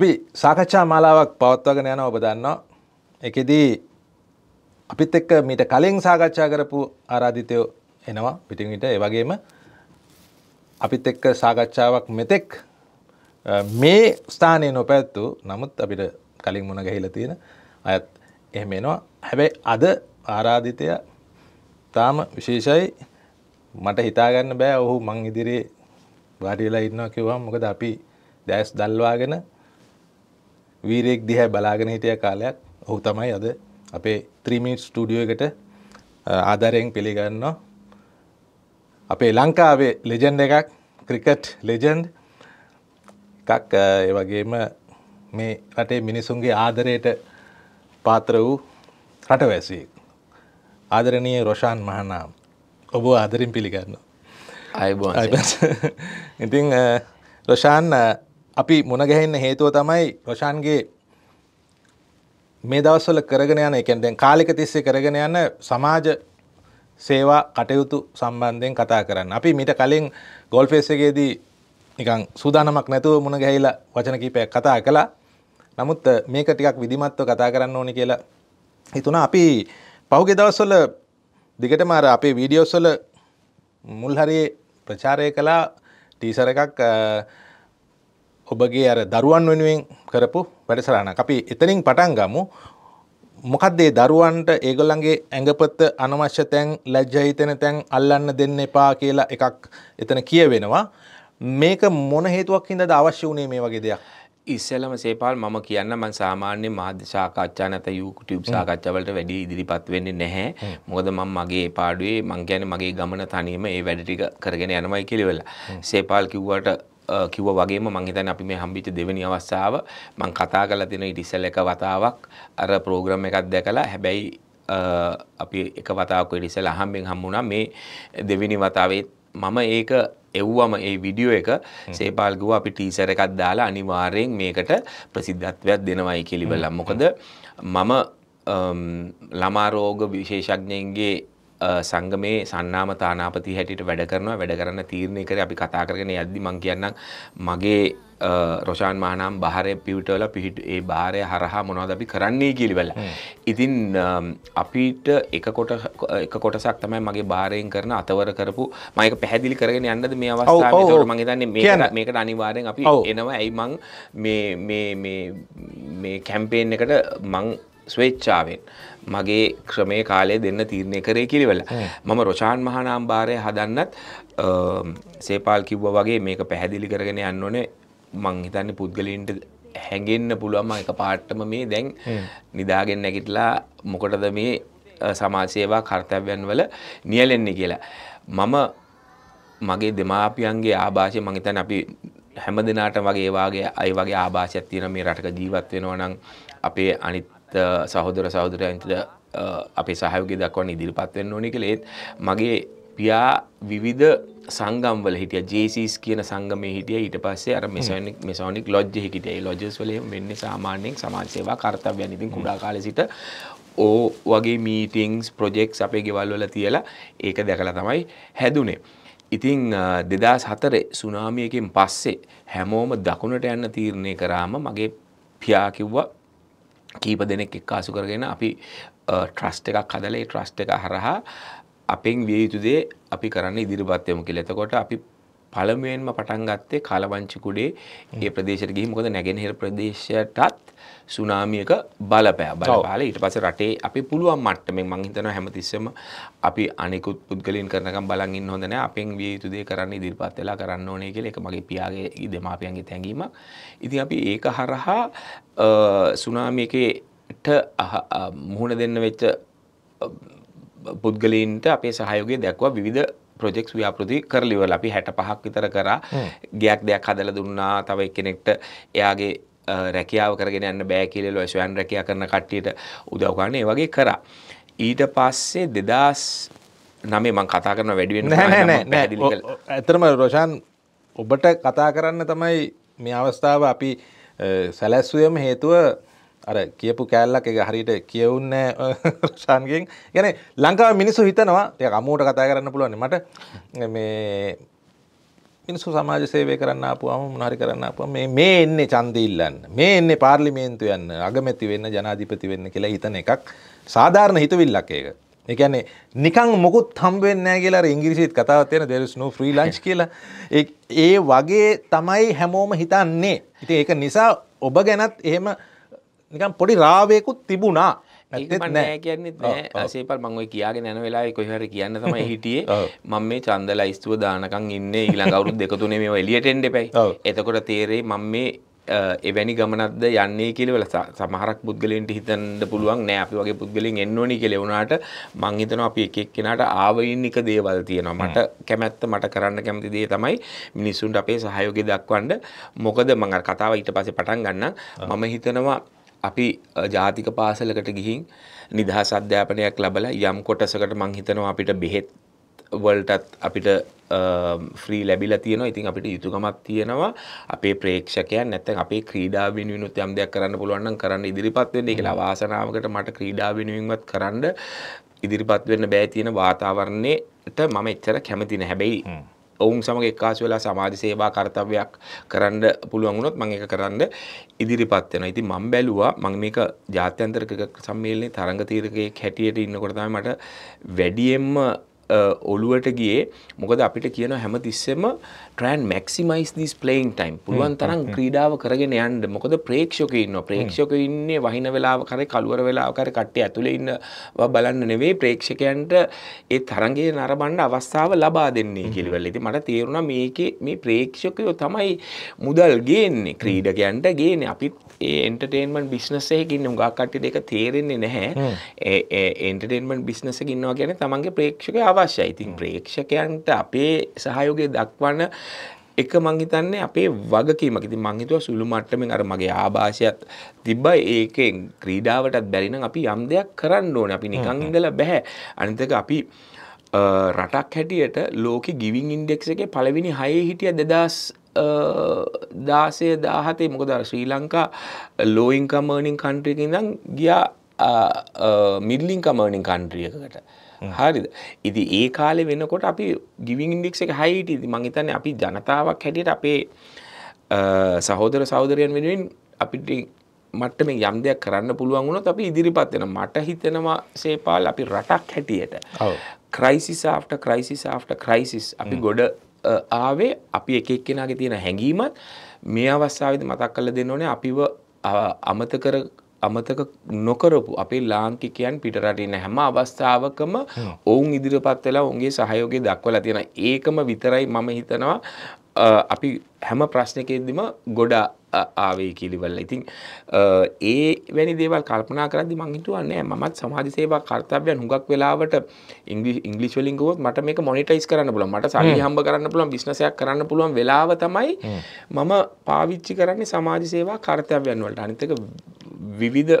අපි සාකච්ඡා මාලාවක් පවත්වගෙන යන ඔබ දන්නවා. එකෙදී අපිත් එක්ක මීට කලින් සාකච්ඡා කරපු ආරාධිතයෝ එනවා පිටින් විට ඒ වගේම අපිත් එක්ක සාකච්ඡාවක් මෙතෙක් මේ ස්ථානයේ නොපැවැත්තු නමුත් අපිට කලින් මුණ ගැහිලා තියෙන අයත් එහෙම එනවා. හැබැයි අද ආරාධිතය තාම විශේෂයි මට හිතාගන්න බෑ ඔහු මං ඉදිරියේ වාඩි වෙලා ඉන්නවා කිව්වම මොකද අපි දැස් දල්වාගෙන වීරයෙක් දිහැ බලාගෙන හිටිය කාලයක් ඔහු තමයි අද අපේ ත්‍රීමිනිට් ස්ටඩියෝ එකට ආධරයෙන් පිළිගන්නවා අපේ ලංකාවේ ලෙජන්ඩ එකක් ක්‍රිකට් ලෙජන්ඩ් එකක් ඒ වගේම මේ රටේ මිනිසුන්ගේ ආදරයට පාත්‍ර වූ රටවැසියෙක් ආදරණීය රොෂාන් මහනාම් ඔබ ආදරින් පිළිගන්න අයිබෝ ඉතින් රොෂාන් අපි මුණගැහෙන්න හේතුව තමයි රොෂාන්ගේ මේ දවස්වල කරගෙන යන එකෙන් දැන් කාලෙක තිස්සේ කරගෙන යන සමාජ සේවා කටයුතු සම්බන්ධයෙන් කතා කරන්න. අපි මීට කලින් ගොල්ෆේස් එකේදී නිකන් සූදානමක් නැතුව මුණ ගැහිලා වචන කීපයක් කතා කළා. නමුත් මේක ටිකක් විධිමත්ව කතා කරන්න ඕනේ කියලා හිතුණා. අපි පහුගිය දවස්වල දිගටම අර අපේ වීඩියෝස් වල මුල් හරියේ ප්‍රචාරය කළා ටීසර් එකක් ඔබගේ අර දරුවන් වෙනුවෙන් කරපු වැඩසරහන අපි එතනින් පටන් ගමු මොකක්දේ දරුවන්ට ඒගොල්ලන්ගේ ඇඟපත්ත අනවශ්‍ය තැන් ලැජ්ජහිතන තැන් අල්ලන්න දෙන්න එපා කියලා එකක් එතන කියවෙනවා මේක මොන හේතුවක් හින්දද අවශ්‍ය වුණේ මේ වගේ දෙයක් ඉස්සලම සේපාල් මම කියන්න මන් සාමාන්‍ය මාධ්‍ය සාකච්ඡා නැත YouTube සාකච්ඡාවලට වැඩි ඉදිරිපත් වෙන්නේ නැහැ. මොකද මම මගේ පාඩුවේ මං කියන්නේ මගේ ගමන තනියම ඒ වැඩ ටික කරගෙන යනවායි කියලා. සේපාල් කිව්වට කිව්ව වගේම මං හිතන්නේ අපි මේ හම්බෙච්ච දෙවෙනි අවස්ථාව මං කතා කරලා තියෙන ඊට ඉස්සෙල් එක වතාවක් අර ප්‍රෝග්‍රෑම් එකක් දැකලා හැබැයි අපි එක වතාවක් ඊට ඉස්සෙල් අහම්බෙන් හම්බුණා මේ දෙවෙනි වතාවේ මම ඒක එව්වම ඒ විඩියෝ එක සේපාල් ගුව අපි ටීසර් එකක් දාලා අනිවාර්යෙන් මේකට ප්‍රසිද්ධත්වයක් දෙනවයි කියලා ඉවරලා මොකද මම ළමා රෝග විශේෂඥයන්ගේ සංගමේ සන්නාම තානාපති හැටියට වැඩ කරනවා වැඩ කරන්න තීරණය කරේ අපි කතා කරගෙන යද්දි මං කියන්නම් මගේ රොෂාන් මහනම් බාරය පිවිටවල පිහිට ඒ භාරය හරහා මොනවද අපි කරන්නේ කිලිවෙල. ඉතින් අපිට එක කොටසක් තමයි මගේ භාරයෙන් කරන අතවර කරපු මයක පැහැදිලි කරගෙන යන්නද මේ අවස්ථාව මගේ දන්න මේකට අනිවාරයෙන් අපි එනවා ඇයි මං මේ කැම්පේෙන් එකට මං ස්වේච්චාවෙන්. මගේ ක්‍රමය කාලය දෙන්න තීරණය කරේ කිරිවල මම රොචාන් මහනාම් භාරය හදන්නත් සේපාල් කිව්ව වගේ මේක පැහැදිලි කරගෙන යන්න ඕනේ මං හිතන්නේ පුද්ගලින්ට හැඟෙන්න පුළුවන්ම එක පාට්ටම මේ දැන් නිදාගෙන් නැගිටලා මොකටද මේ සමාජසේවා කර්තව්‍යන් වල නියලෙන්නේ කියලා. මම මගේ දෙමාපියන්ගේ ආභාෂය මං හිතන්නේ අපි හැම දෙනාටම වගේ ඒ වගේ අය වගේ ආභාෂයක් තියෙන මේ රටක ජීවත් වෙනවා නම් අපේ අනිත් සහෝදර සහෝදරයන්ට අපේ සහයෝගය දක්වන්න ඉදිරිපත් වෙන්න ඕනේ කියලා ඒත් මගේ පියා විවිධ සංගම්වල හිටිය ජේසිස් කියන සංගමේ හිටිය ඊට පස්සේ අර මෙසොනික් මෙසොනික් ලොජ්ජෙහි හිටිය. ඒ ලොජස් වල එහෙම වෙන්නේ සාමාන්‍යයෙන් සමාජ සේවා කාර්යයන් ඉතින් කුඩා කාලේ සිට ඕ වගේ මීටින්ග්ස් ප්‍රොජෙක්ට්ස් අපේ ගෙවල් වල තියලා ඒක දැකලා තමයි හැදුනේ. ඉතිං දෙදස් හතරේ සුනාමියකින් පස්සේ හැමෝම දකුණට යන්න තීරණය කරාම මගේ පියා කිව්වා කීප දෙනෙක් එක්කාසු කරගෙන අපි ට්‍රස්ට එකක් හදලේ ට්‍රස්ට එක හරහා අපෙන් විය යුතුදේ අපි කරන්න ඉදිරිපත්යමු කියල එතකොට අපි පළමුවෙන්ම පටන් ගත්තේ කාලවංචි කුඩේ ඒ ප්‍රදේශයට ගිහින් මොකද නැගෙනහිර ප්‍රදේශයටත් සුනාමියක බලපෑ බලපාලා ඊට පස්සේ රටේ අපි පුළුවන් මට්ටමින් මම හිතනවා හැමතිස්සෙම අපි අනිකුත් පුද්ගලයන් කරනකම් බලන් ඉන්න හොඳ නැහැ අපෙන් විය යුතු දේ කරන්න ඉදිරිපත් වෙලා කරන්න ඕනේ කියලා ඒක මගේ පියාගේ දෙමාපියන්ගේ තැඟීමක් ඉතින් අපි ඒක හරහා සුනාමියකේට මුහුණ දෙන්න වෙච්ච පුද්ගලීන්ට අපේ සහයෝගය දැක්වා විවිධ ප්‍රජෙක්ස් ව්‍යාපෘති කරලිවල අපි හැට පහක් විතර කරා ගයක් දෙයක් හදල දුන්නා තව එක්කෙනෙක්ට එයාගේ රැකියාව කරගෙන යන්න බෑ කියලෙල ස්වයන් රැකයා කරන කට්ටියට උදව්ගන්න ඒ වගේ කරා ඊට පස්සේ දෙදස් නමේ මං කතා කරන වැඩිුවෙන් ඇතරම රෝෂාන් ඔබට කතා කරන්න තමයි මේ අවස්ථාව අපි සැලැස්වයම හේතුව අර කියපු කෑල්ලක් එක හරියට කියවුන්න ශාන්ගෙන් ගැන ලංකාව මිනිසු හිතනවා ය අමූට කතා කරන්න පුළුවන් මට මේ මිනිසු සමාජ සේවය කරන්න පුුවම මනාරි කරන්න අප මේ එන්නේ චන්දීල්ලන්න මේ එන්නේ පාර්ලිමේන්තු යන්න අගමැති වෙන්න ජනාධිපති වෙන්න කියලා හිතන එකක් සාධාරණ හිතවිල්ලක් ඒක එකන්නේ නිකං මොකුත් හම්බවෙන්න කියලා ඉංගිරිසිත් කතාවත්යන දෙරස්නු ්‍රී ලංච් කියලා ඒ වගේ තමයි හැමෝම හිතන්නේ ඉති ඒක නිසා ඔබ ගැනත් එහෙම නිකම් පොඩි රාවයකුත් තිබුණා නෑ කියන්නේ සේපල් මංව කියගෙන යන වෙලා කොහර කියන්න තම හිටියේ මං මේ චන්දල ස්තුව දානකං ඉන්න ඊළඟ අවුරුත් දෙකතුනේ මේ එලියටෙන්ඩ පැයි එතකොට තේරේ මං මේ එවැනි ගමනක්ද යන්නේ කියලවල සමහරක් පුද්ගලෙන්ට හිතන්න පුළුවන් නෑ අපි වගේ පුද්ගලින් එන්නෝනි කෙලෙවුණට මං හිතන අපි එකෙක් කෙනට ආවයින්නික දේවල් තියෙනවා මට කැමැත්ත මට කරන්න කැමති දේ තමයි මිනිස්සුන්ට අපේ සහයෝගය දක්වන්න මොකද මඟ කතාව ඊට පසේ පටන් ගන්න මම හිතනවා අපි ජාතික පාසලකට ගිහින් නිදහස් අධ්‍යාපනයක් ලැබලා යම් කොටසකට මං හිතනවා අපිට බෙහෙත් වලටත් අපිට ෆ්‍රී ලැබිලා තියෙනවා. ඉතින් අපිට යුතුයකමක් තියෙනවා අපේ ප්‍රේක්ෂකයන් නැත්නම් අපේ ක්‍රීඩා වෙනුවෙනුත් යම් දෙයක් කරන්න පුළුවන් නම් කරන්න ඉදිරිපත් වෙන්න. ඒකලා වාසනාවකට මට ක්‍රීඩා වෙනුවෙන්වත් කරන්න ඉදිරිපත් වෙන්න බෑ තියෙන වාතාවරණයට මම එච්චර කැමති නැහැ. හැබැයි ඔවුන් සමඟ එක්කාසු වෙලා සමාජ සේවා කාර්යයක් කරන්න පුළුවන් වුණොත් මම ඒක කරන්න ඉදිරිපත් වෙනවා. ඉතින් මම බැලුවා මම මේක ජාත්‍යන්තර ක්‍රිකට් සම්මේලනයේ තරඟ තීරකයෙක් හැටියට ඉන්නකොට තමයි මට වැඩියෙන්ම Uh, ඔලුවට ගියේ මොකද අපිට කියන හැම තිස්සෙම try and maximise this playing time පුළුවන් තරම් ක්‍රීඩාව කරගෙන යන්න මොකද ප්‍රේක්ෂක ඉන්න ප්‍රේක්ෂක ඉන්නේ වහින වෙලාව කර කළුවර වෙලාකර කට්ටේ ඇතුළ ඉන්න බලන්න නෙවේ ප්‍රේක්ෂකයන්ට ඒ තරගේ නරබන්න අවස්ථාව ලබා දෙන්නේ කිලිවල ඇති මට තේරුණ මේක මේ ප්‍රේක්ෂකයෝ තමයි මුදල් ගේන්නේ ක්‍රීඩකයන්ට ගේන අපිත් ඒ එන්ටර්ටේන්මන්ට් බිස්නස් එකේ ඉන්න හුඟක් කට්ටියට ඒක තේරෙන්නේ නැහැ. ඒ එන්ටර්ටේන්මන්ට් බිස්නස් එකේ ඉන්නවා කියන්නේ තමන්ගේ ප්‍රේක්ෂකය අවශ්‍යයි. ඉතින් ප්‍රේක්ෂකයන්ට අපේ සහයෝගය දක්වන එක මං හිතන්නේ අපේ වගකීමක්. ඉතින් මං හිතුවා සුළු මට්ටමින් අර මගේ ආభాෂයත් තිබ්බා. ඒකෙන් ක්‍රීඩාවටත් බැරි නම් අපි යම් දෙයක් කරන්න ඕනේ. අපි නිකන් ඉඳලා බෑ. අනිත් එක අපි රටක් හැටියට ලෝක ගිවින් ඉන්ඩෙක්ස එක පලවෙනි හය හිටිය දෙදස් දාසය දාහතේ මොකද ශ්‍රී ලංකා ලෝයින්කමර්නිින් කන්ට්‍රියක ඉඳම් ගියා මිල්ලිින් කමර්නිින් කන්ට්‍රියකට හරිද ඉති ඒ කාලෙ වෙනකොට අපි ගිවින් ඉන්ඩික්ස එක හයිට ඉති මංහිතන්න අපි ජනතාවක් හැටියට අපේ සහෝදර සෞදරයන් වෙනුවෙන් අපිට මට මේ යම් දෙයක් කරන්න පුළුවන් වුණොත් අපි ඉදිරිපත් වෙන මට හිතෙනවා සේපාල් අපි රටක් හැටියට crisis after crisis after crisis අපි ගොඩ ආවේ අපි එක එක්කෙනාගේ තියෙන හැඟීමත් මේ අවස්ථාවේදී මතක් කරලා දෙන්න ඕනේ අපිව අමතක අමතක නොකරපු අපේ ලාංකිකයන් පිටරටින් හැම අවස්ථාවකම ඔවුන් ඉදිරිපත් වෙලා ඔවුන්ගේ සහයෝගය දක්වලා තියෙන ඒකම විතරයි මම හිතනවා අපි හැම ප්‍රශ්නකෙදදිම ගොඩා ආවේ කිලිවල ඉතින් ඒ වැනි දේවල් කල්පනා කරදි මංහිතුවන්නේ මත් සමාජ සේවා කර්තාවයන් හුඟක් වෙලාවට ඉංගි ඉංගලිස් වලින් ගුවොත් මට මේක මොනිටයිස් කරන්න පුළුවන් මට සල්ලි හම්බ කරන්න පුළුවන් බිස්නසයක් කරන්න පුළුවන් වෙලාව තමයි මම පාවිච්චි කරන්නේ සමාජ සේවා කර්තව්‍යයන් වලට අනිතක විවිධ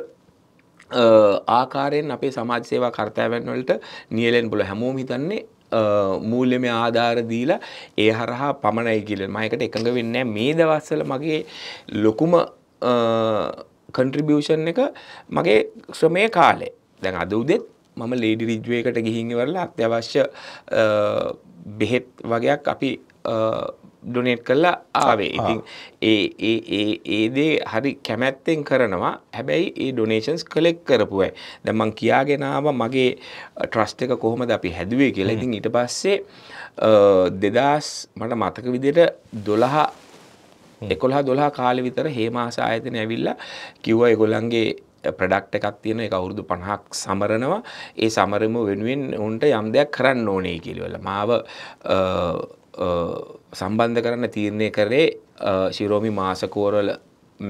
ආකාරයෙන් අපේ සමාජ සේවා කර්තව්‍යයන් වලට නියලෙන් බුල හැමෝම හිතන්නේ මූල්‍යම ආධාර දීලා ඒ හරහා පමණයි කියල මයකට එකඟ වෙන්න මේ දවස්සල මගේ ලොකුම කන්ට්‍රිබියෂන් එක මගේ ශ්‍රමය කාලේ දැන් අද උදෙත් මම ලේඩි රිජ්ුවකට ගිහිහිවරල අත්‍යවශ්‍ය බෙහෙත් වගේයක් අපි ඩොනේට් කරලා ආවේ ඉතින් ඒ ඒ ඒදේ හරි කැමැත්තෙන් කරනවා හැබැයි ඒ ඩොනේෂන්ස් කලෙක් කරපුයි දැමං කියාගෙනාව මගේ ට්‍රස්ට එක කොහොමද අපි හැදුවේ කියලා ඉතින් ඊට පස්සේ දෙදස් මට මතක විදිට දොළහා එකොළහ දොළහා කාලෙ විතර හේමාසා ආයතන ඇවිල්ලා කිව්ව එගොල්ලන්ගේ ප්‍රඩක්් එකක් තියෙන එක අවුරුදු පණහක් සමරනවා ඒ සමරම වෙනුවෙන් උන්ට යම් දෙයක් කරන්න ඕනේ කිලිවල මාව සම්බන්ධ කරන්න තීරණය කරේ ශිරෝමි මාසකෝරල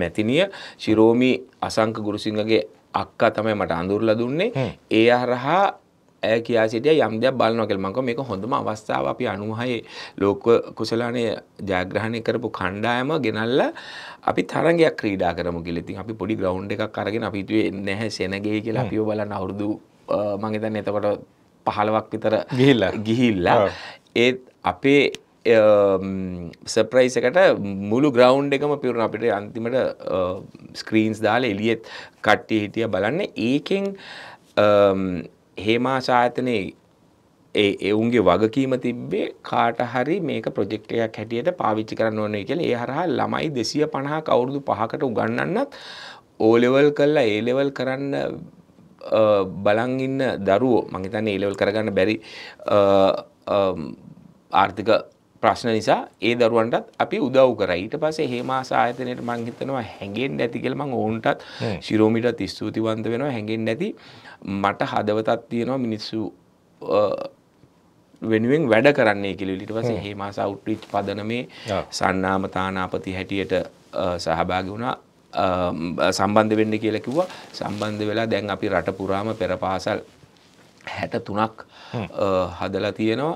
මැතිනිය ශිරෝමි අසංක ගුරුසිංහගේ අක්කා තමයි මට අඳුරලා දුන්නේ ඒ අරහා ඇය කියා සිටිය යම් දෙයක් බලනවා කියලා මම මේක හොඳම අවස්ථාව අපි 96 ලෝක කුසලානේ ජයග්‍රහණය කරපු කණ්ඩායම ගෙනල්ලා අපි තරගයක් ක්‍රීඩා කරමු කියලා. ඉතින් අපි පොඩි ග්‍රවුන්ඩ් එකක් අරගෙන අපි හිතුවේ නැහැ සෙනගේ කියලා අපිව බලන්න අවුරුදු මම හිතන්නේ එතකොට 15ක් විතර ගිහිල්ලා ගිහිල්ලා ඒත් අපේ සප්‍රයිස් එකට මුළු ග්‍රවන්් එකම පිරුණ අපිට අන්තිමට ස්ක්‍රීන්ස් දාල එලියත් කට්ටිය හිටිය බලන්න ඒකෙන් හේමා ශාතනය ඒ එවුන්ගේ වගකීම තිබ්බේ කාට හරි මේක ප්‍රජෙක්ට එකක් හැටියට පාවිච්චි කරන්න ඕනේ කියලා ඒ හරහා ළමයි දෙසිය පණහා කවුරුදු පහකට උගන්නන්නත් ඕලෙවල් කල්ලා ඒලෙවල් කරන්න බලන් ඉන්න දරුවෝ මංහිතන්නේ ඒලෙවල් කරගන්න බැරි ආර්ථික ප්‍රශ්න නිසා ඒ දරුවන්ටත් අපි උදව් කරා. ඊට පස්සේ හේමාස ආයතනයේට මම හිතනවා හැංගෙන්නේ නැති කියලා මම ඕන්ටත් ශිරෝමිටත් ස්තුතිවන්ත වෙනවා හැංගෙන්නේ නැති මට හදවතක් තියෙනවා මිනිස්සු වෙනුවෙන් වැඩ කරන්නේ කියලා ඊට පස්සේ හේමාස අවුට්‍රීච් පදනමේ සන්නාම තානාපති හැටියට සහභාගී වුණා සම්බන්ධ වෙන්න කියලා කිව්වා සම්බන්ධ වෙලා දැන් අපි රට පුරාම පෙර පාසල් හැට තුනක් හදලා තියෙනවා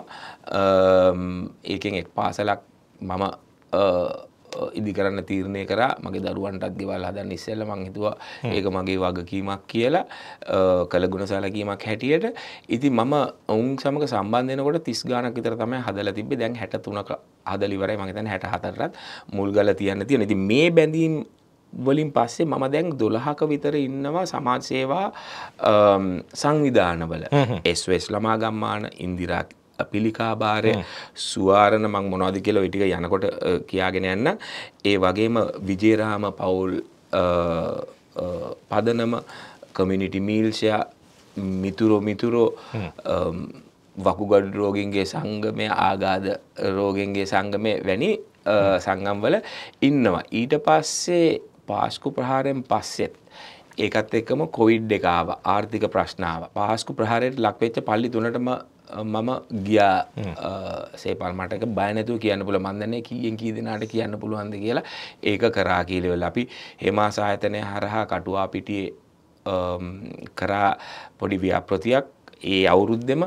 ඒකෙන් um, එක් පාසලක් මම uh, uh, ඉදි කරන්න තීරණය කරා මගේ දරුවන්ටත් ගෙවල් හදන්න ඉස්සෙල්ල මං හිතුවා ඒක මගේ වගකීමක් කියලා uh, කළ ගුණ සැලකීමක් හැටියට ඉතින් මම ඔවුන් සමග සම්බන්ධ වෙනකොට 30 ගාණක් විතර තමයි හදලා තිබ්බේ දැන් 63ක හදලා ඉවරයි මං හිතන්නේ 64ත් මුල් ගල තියන්න තියෙන. ඉතින් මේ බැඳීම් වලින් පස්සේ මම දැන් 12ක විතර ඉන්නවා සමාජ සේවා um, සංවිධානවල. එස්.එස්. ළමා ගම්මාන ඉන්දිරා පිළිකාබාරය සුවාරණ මං මොනවද කියල ඉටික යනකොට කියාගෙන යන්න ඒ වගේම විජේරාම පවුල් පදනම කමිනිිටි මීල්ෂය මිතුරෝ මිතුරෝ වකුගඩ රෝගින්ගේ සංගමය ආගාද රෝගෙන්ගේ සංගමය වැනි සංගම්වල ඉන්නවා. ඊට පස්සේ පාස්කු ප්‍රහාරයෙන් පස්සෙත් ඒකත් එක්කම කොයිඩ් එකාව ආර්ථික ප්‍රශ්නාව පාස්කු ප්‍රහාරයට ලක්වෙච්ච පල්ලි තුනටම මම ගියා සේපල් මටක බයනැතුව කියන්න පුළ මන්දන්නේ කියෙන් කී දෙනාට කියන්න පුළුවන්ද කියලා ඒක කරා කියලවෙල අපි හෙමා සාහිතනය හරහා කටුවා පිටියේ කරා පොඩි ව්‍යාප්‍රතියක් ඒ අවුරුද්දෙම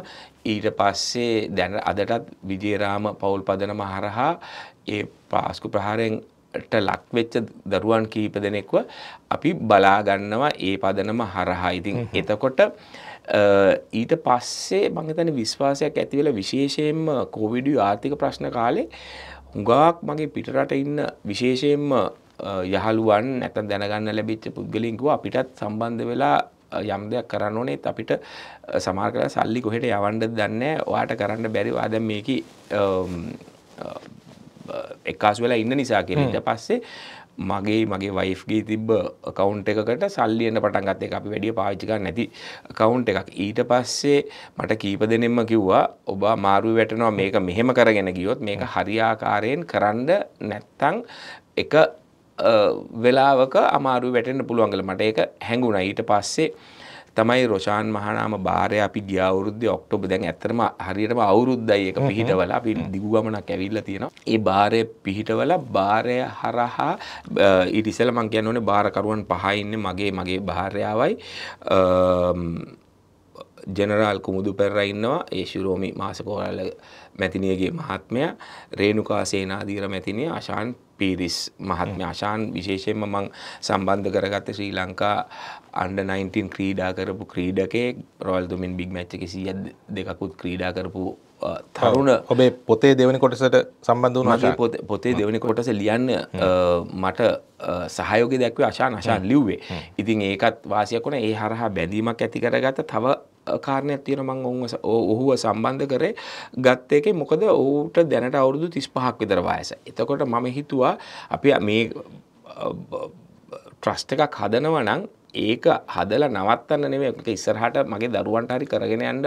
ඊට පස්සේ දැන අදටත් විජේරාම පවුල් පදනම හරහා ඒ පාස්කු ප්‍රහාරයෙන් ට ලක්වෙච්ච දරුවන් කීප දෙනෙක්ව අපි බලාගන්නවා ඒ පදනම හරහා ඉතින් එතකොට ඊට පස්සේ මං හිතන්නේ විශ්වාසයක් ඇති වෙලා විශේෂයෙන්ම කොවිඩ් ආර්ථික ප්‍රශ්න කාලේ හුඟක් මගේ පිටරට ඉන්න විශේෂයෙන්ම යහළුවන් නැත්නම් දැනගන්න ලැබිච්ච පුද්ගලින් කිව්වා අපිටත් සම්බන්ධ වෙලා යම් දෙයක් කරන්න ඕනේ අපිට සමහර කරලා සල්ලි කොහෙට යවන්නද දන්නේ නැහැ. ඔයාට කරන්න බැරි. ඔයා දැන් මේකේ එක්කාසු වෙලා ඉන්න නිසා කියලා ඊට පස්සේ මගේ මගේ වයිෆ්ගේ තිබ්බ කවුන්් එකකට සල්ලියන්න පටන්ගත් එක අපි වැඩිය පාච්චික නැති කවුන්් එකක් ඊට පස්සේ මට කීප දෙනෙම කිව්වා ඔබ මාරු වැටනවා මේක මෙහෙම කරගෙන ගියොත් මේක හරියාකාරයෙන් කරන්න නැත්තං එක වෙලාවක අමාරු වැටෙන්න්න පුළුවන්ගල මට එක හැඟුණ ඊට පස්සේ තමයි රොෂාන් මහනාම බාරය අපි ගිය අවුරුද්දේ ඔක්ටෝබර් දැන් ඇත්තටම හරියටම අවුරුද්දයි ඒක පිහිටවලා අපි දිගු ගමනක් ඇවිල්ලා තියෙනවා. ඒ බාරය පිහිටවලා බාරය හරහා ඊට ඉස්සෙල්ලා මම කියන්නේ බාරකරුවන් පහ ඉන්නේ මගේ මගේ භාර්යාවයි ජනරාල් කුමුදු පෙරර ඉන්නවා ඒ ශිරෝමි මාසකෝරල මැතිනියගේ මහත්මය රේණුකා සේනාධීර මැතිනිය අශාන් පීරිස් මහත්ම අශාන් විශේෂයෙන්ම මං සම්බන්ධ කරගත්ත ශ්‍රී ලංකා අන්ඩ 19 ක්‍රීඩා කරපු ක්‍රීඩකේ රොල් දුමින් බිග් මච්ච කිසි දෙකකුත් ක්‍රීඩා කරපු තරුණ ඔබේ පොතේ දෙවනි කොටසට සම්බන්ධ වන පොතේ දෙවනි කොටස ලියන්න මට සහයෝග දැක්ව අශා නශාන් ලිව්වේ ඉතින් ඒකත් වාසියකොන ඒ හරහා බැඳීමක් ඇති කරගත තව කාරණයක් තියෙන මං ඔවුව ඔහුව සම්බන්ධ කරේ ගත්ත එකේ මොකද ඔහුට දැනට අවුරුදු 35ක් විතර වයස. එතකොට මම හිතුවා අපි මේ ට්‍රස්ට් එකක් හදනවා නම් ඒක හදලා නවත්තන්න නෙමෙයි ඒක ඉස්සරහට මගේ දරුවන්ට හරි කරගෙන යන්න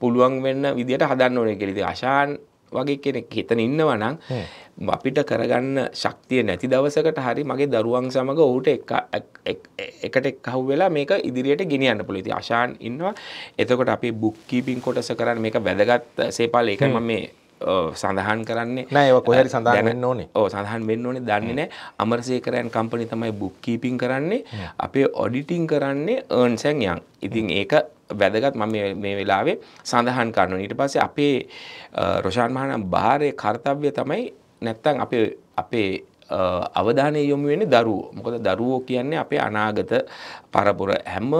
පුළුවන් වෙන්න විදියට හදන්න ඕනේ කියලා. ඉතින් ආශාන් වගේ කෙනෙක් හිතන ඉන්නවා නම් අපිට කරගන්න ශක්තිය නැති දවසකට හරි මගේ දරුවන් සමග ඔහුට එකට එක් අහු වෙලා මේක ඉදිරියට ගෙනියන්න පුළුවන්. ඉතින් ආශාන් ඉන්නවා. එතකොට අපි බුක් කීපින් කොටස කරන්නේ මේක වැදගත් සේපාල ඒක මම මේ සඳහන් කරන්නේ නෑ කොහරි සඳහන්න ඕනේ ඕ සඳහන් වෙන්න ඕනේ දන්නේ නෑ අමරසේකරයන් කම්පනි තමයි බුක් කීපින් කරන්නේ අපේ ඔඩිටිං කරන්නේ ඒර්න්සැන් යන් ඉතින් ඒක වැදගත් මම මේ වෙලාවේ සඳහන් කරනවා. ඊට පස්සේ අපේ රොෂාන් මහනම් බාරේ කාර්යය තමයි නැත්තම් අපේ අපේ අවධානය යොමු වෙන්නේ දරුවෝ. මොකද දරුවෝ කියන්නේ අපේ අනාගත පරපුර හැම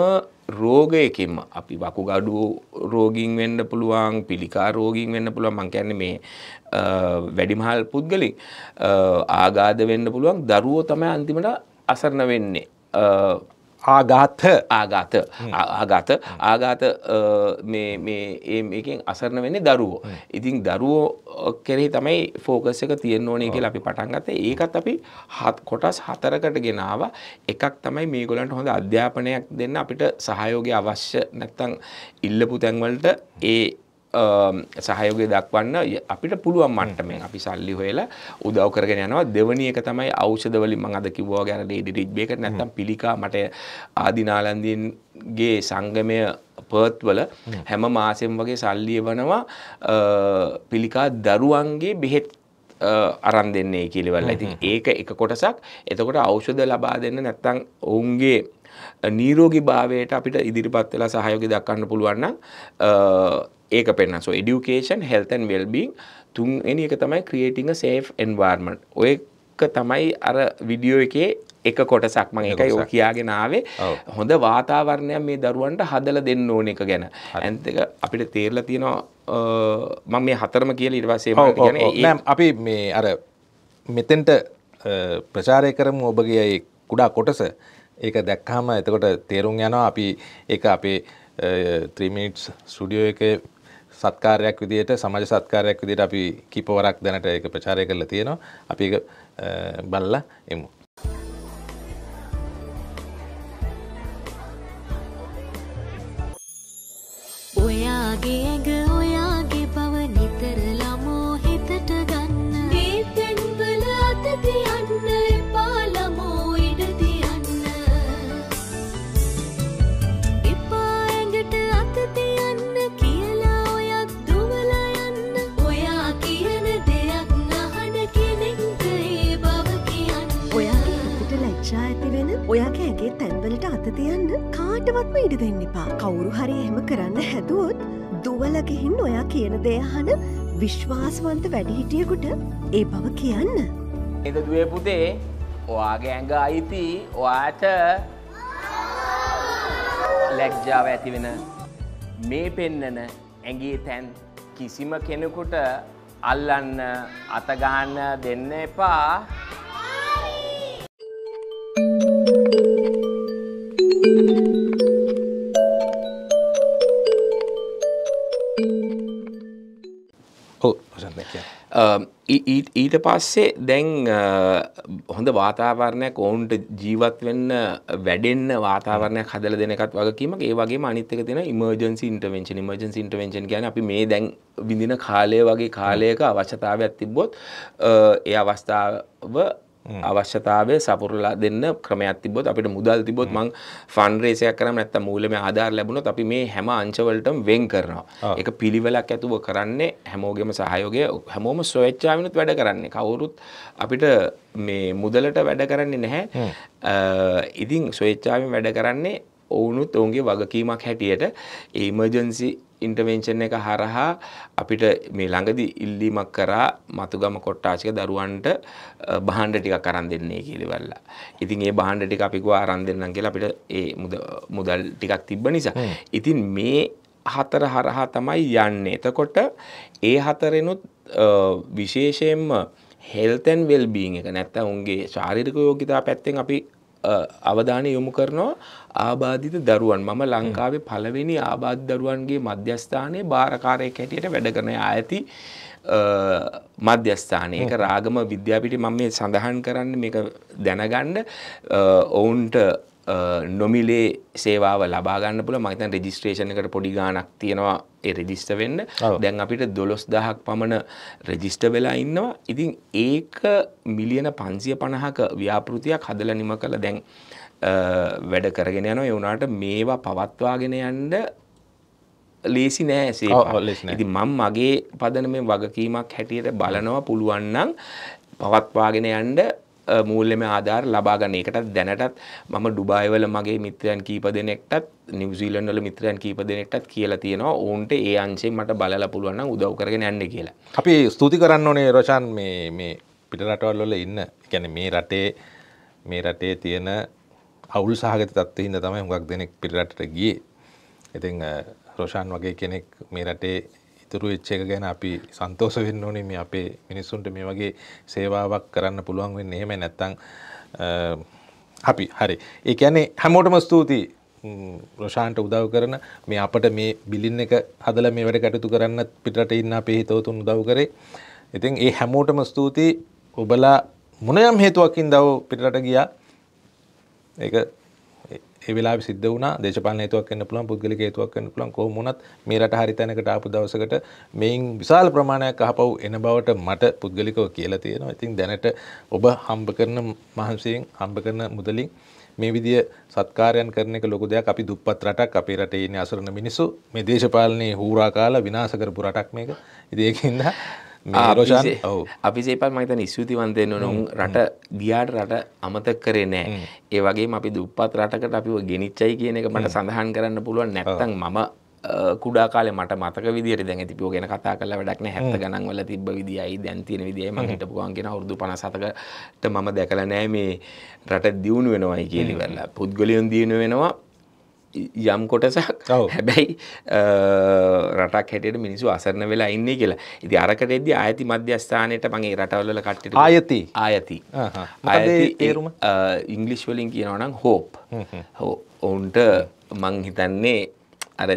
රෝගයකින්ම අපි වකුගඩු රෝගීන් වෙන්න පුළුවන් පිළිකා රෝගීන් වෙන්න පුළුවන් මං කියන්නේ මේ වැඩිමහල් පුද්ගලින් ආගාධ වෙන්න පුළුවන් දරුවෝ තමයි අන්තිමට අසරණ වෙන්නේ ආගාත ආගාත ආගාත ආගාත ඒකින් අසරණ වෙන්නේ දරුවෝ. ඉතින් දරුවෝ කෙරෙහි තමයි ෆෝකස් එක තියෙන් ඕනේ කියලා අපි පටන් ගත්තේ. ඒකත් අපි හත් කොටස් හතරකට ගෙනාවා. එකක් තමයි මේගොල්ලන්ට හොඳ අධ්‍යාපනයක් දෙන්න අපිට සහයෝගය අවශ්‍ය නැත්තම් ඉල්ලපු තැන්වලට ඒ සහයෝගය දක්වන්න අපිට පුළුවන් මට්ටමෙන් අපි සල්ලි හොයලා උදව් කරගෙන යනවා දෙවනි එක තමයි ඖෂධ වලින් මම අද කිව්වා ගැන ඩේඩිඩ් බේකර් නැත්නම් පිළිකා මට ආදිනාලන්දීන් ගේ සංගමය පර්ත්වල හැම මාසෙම් වගේ සල්ලිය වනවා පිළිකා දරුවන්ගේ බෙහෙත් අරන් දෙන්නේ කියලිවල්ල ඉතින් ඒක එක කොටසක් එතකොට ඖෂධ ලබා දෙන්න නැත්තං ඔවුන්ගේ නීරෝගී භාවයට අපිට ඉදිරිපත් වෙලා සහයෝගය දක්වන්න පුළුවන් නම් ඒක පෙන්න්න සෝ ඩියුකේෂන් හෙල්තන් වෙල්බීන් තුන් එනි එක තමයි ක්‍රියේටිං සේෆ් එන්වර්මන්් ඔය තමයි අර විඩියෝ එකේ එක කොටසක් මං එකයි ඕ කියාගෙන ආවේ හොඳ වාතාවරණයක් මේ දරුවන්ට හදලා දෙන්න ඕන එක ගැන. ඇන්තක අපිට තේරලා තියෙනවා මම මේ හතරම කියලා ඊට පස්සේ මම කියන්නේ අපි මේ අර මෙතෙන්ට ප්‍රචාරය කරමු ඔබගේ ඒ කුඩා කොටස ඒක දැක්කාම එතකොට තේරුම් යනවා අපි ඒක අපේ 3 minutes ස්ටුඩියෝ එකේ සත්කාරයක් විදිහට සමාජ සත්කාරයක් විදිහට අපි කීපවරක් දැනට ඒක ප්‍රචාරය කරලා තියෙනවා. අපි ඒක බලලා එමු. ඔයාගේ ඇඟ අත තියන්න කාටවත්ම ඉඩ දෙන්න එපා කවුරු හරි එහෙම කරන්න හැදුවොත් දුවලගෙහින් ඔයා කියන දෙයහන විශ්වාසවන්ත වැඩිහිටියකුට ඒ බව කියන්න. එද දුවපුතේ ඔයාගේ ඇඟ අයිති ඔයාට ලැක්ජාව ඇති වෙන මේ පෙන්නන ඇගේ තැන් කිසිම කෙනෙකුට අල්ලන්න අතගාන්න දෙන්න එපා ඊට පස්සේ දැන් හොඳ වාතාවරණයක් ඔවුන්ට ජීවත් වෙන්න වැඩෙන්න වාතාවරණයක් හදලා දෙන එකත් වගකීමක් ඒ වගේම අනිත් එක තියෙන ඉමර්ජන්සි ඉන්ටර්වෙන්ෂන් ඉමර්ජන්සි ඉන්ටර්වෙන්ෂන් කියන්නේ අපි මේ දැන් විඳින කාලය වගේ කාලයක අවශ්‍යතාවයක් තිබ්බොත් ඒ අවස්ථාව අවශ්‍යතාවය සපුරලා දෙන්න ක්‍රමයක් තිබොත් අපිට මුදල් තිබොත් මං ෆන් රේසයක් කරම නැත්තම් මූලමය ආධාර ලැබුණොත් අපි මේ හැම අංශවලටම වෙන් කරනවා. ඒක පිළිවෙලක් ඇතුව කරන්නේ හැමෝගෙම සහයෝගය හැමෝම ස්වේච්ඡාවෙනුත් වැඩ කරන්නේ. කවුරුත් අපිට මේ මුදලට වැඩ කරන්නේ නැහැ. ඉතින් ස්වේච්ඡාවෙන් වැඩ කරන්නේ ඔවුනුත් ඔවුන්ගේ වගකීමක් හැටියට ඒමර්ජන්සි ඉන්ටවෙන්ෂන් එක හරහා අපිට මේ ළඟදි ඉල්ලීමක් කරා මතුගම කොට්ටාචික දරුවන්ට බහන්ඩ ටික කරන් දෙන්නේ කියලිවල්ලා. ඉතින් ඒ බහන්ඩ ටික අපිකවා අරන් දෙන්නම් කියලා අපිට ඒ මුදල් ටිකක් තිබ්බ නිසා. ඉතින් මේ හතර හරහා තමයි යන්නේ. එතකොට ඒ හතරෙනුත් විශේෂයෙන්ම හෙල්තැන් වෙල්බීන් එක නැත්ත උන්ගේ ශාරිරික යෝගිතා පැත්තෙන් අපි අවධානය යොමු කරනවා ආබාධිත දරුවන් මම ලංකාවේ පළවෙනි ආබාධ දරුවන්ගේ මධ්‍යස්ථානයේ භාරකාරයක් හැටියට වැඩ කරන ආයති මධ්‍යස්ථානය ඒක රාගම විද්‍යාපිටි මම මේ සඳහන් කරන්න මේක දැනගන්න ඔවුන්ට නොමිලේ සේවාව ලබාගන්න පුල මතන් රෙජිස්ට්‍රේෂණ එකට පොඩි ගානක් තියෙනවා ඒ රෙජිස්ට වෙන්න දැන් අපිට දොළොස් දහක් පමණ රෙජිස්ට වෙලා ඉන්නවා ඉතින් ඒක මිලියන පන්සිය පණහක ව්‍යාපෘතියක් හදල නිම කළ දැන් වැඩ කරගෙන යනවා එවුනාට මේවා පවත්වාගෙන යන්ඩ ලේසි නෑසේ ඉති මං මගේ පදන මේ වගකීමක් හැටියට බලනවා පුළුවන්නන් පවත්වාගෙන යන්ඩ මූල්‍යම ආධාර ලබාගන්න එකටත් දැනටත් මම ඩුබායිවල මගේ මිත්‍රයන් කීප දෙනෙක්ටත් නිවසිීලන් වල මිත්‍රයන් කීප දෙනෙක්ටත් කියලා තියෙනවා ඔවුන්ට ඒ අංශේ මට බලලා පුළුවන් උදව් කරගෙන යන්න කියලා. අපි ස්තුති කරන්න ඕනේ රොෂන් මේ මේ පිටරටවල් වල ඉන්න يعني මේ රටේ මේ රටේ තියෙන අවුල් සහගත තත්ත්වය හින්දා තමයි හුඟක් දෙනෙක් පිටරටට ගියේ. ඉතින් රොෂන් වගේ කෙනෙක් මේ රටේ ඉතුරු වෙච්ච එක ගැන අපි සන්තෝෂ වෙන්න ඕනේ මේ අපේ මිනිස්සුන්ට මේ වගේ සේවාවක් කරන්න පුළුවන් වෙන්නේ එහෙම නැත්තම් අපි හරි ඒ කියන්නේ හැමෝටම ස්තුතියි රොෂාන්ට උදව් කරන මේ අපට මේ බිලින් එක හදලා මේ වැඩ කටයුතු කරන්න පිටරට ඉන්න අපේ හිතවතුන් උදව් කරේ ඉතින් ඒ හැමෝටම ස්තුතියි ඔබලා මොනයම් හේතුවකින් දව පිටරට ගියා ඒක ඒ වෙලාවේ සිද්ධ වුණා දේශපාලන හේතුවක් වෙන්න පුළුවන් පුද්ගලික හේතුවක් වෙන්න පුළුවන් කොහොම වුණත් මේ රට හරි තැනකට ආපු දවසකට මේන් විශාල ප්‍රමාණයක් අහපව් එන බවට මට පුද්ගලිකව කියලා තියෙනවා. ඉතින් දැනට ඔබ හම්බ කරන මහන්සියෙන් හම්බ කරන මුදලින් මේ විදිය සත්කාරයන් කරන එක ලොකු දෙයක් අපි දුප්පත් රටක් අපේ රටේ ඉන්නේ අසරණ මිනිස්සු මේ දේශපාලනේ හූරා කාලා විනාශ කරපු රටක් මේක. ඉතින් ඒකින්ද අපිසේපල් මතන ස්තුතිවන් දෙන්න නොම් රට ගියාට රට අමතක් කරේ නෑ ඒ වගේ අපි දුප්පත් රටකට අපිව ගෙනනිච්චයි කියන එක මට සඳහන් කරන්න පුළුවන් නැත්තං මම කුඩා කාලේ මට මතක විදිහට දැන් ඉතිපෝ ගැන කතා කරලා වැඩක් නැහැ 70 ගණන් වල තිබ්බ විදියයි දැන් තියෙන විදියයි මම හිටපු ගමන් කියන අවුරුදු 57කට මම දැකලා නැහැ මේ රට දියුණු වෙනවයි කියලා ඉවරලා පුද්ගලයන් දියුණු වෙනවා යම් කොටසක් හැබැයි රටක් හැටියට මිනිසු අසරණ වෙලා ඉන්නේ කියලා ඉති අරකටෙද අයති මධ්‍යස්ථානයට මගේ රටවල්ල කට්ට ආයති ආයති තේරුම ඉංගලිස් වලින් කියනවනම් හෝප් හෝ ඔවුන්ට මං හිතන්නේ අර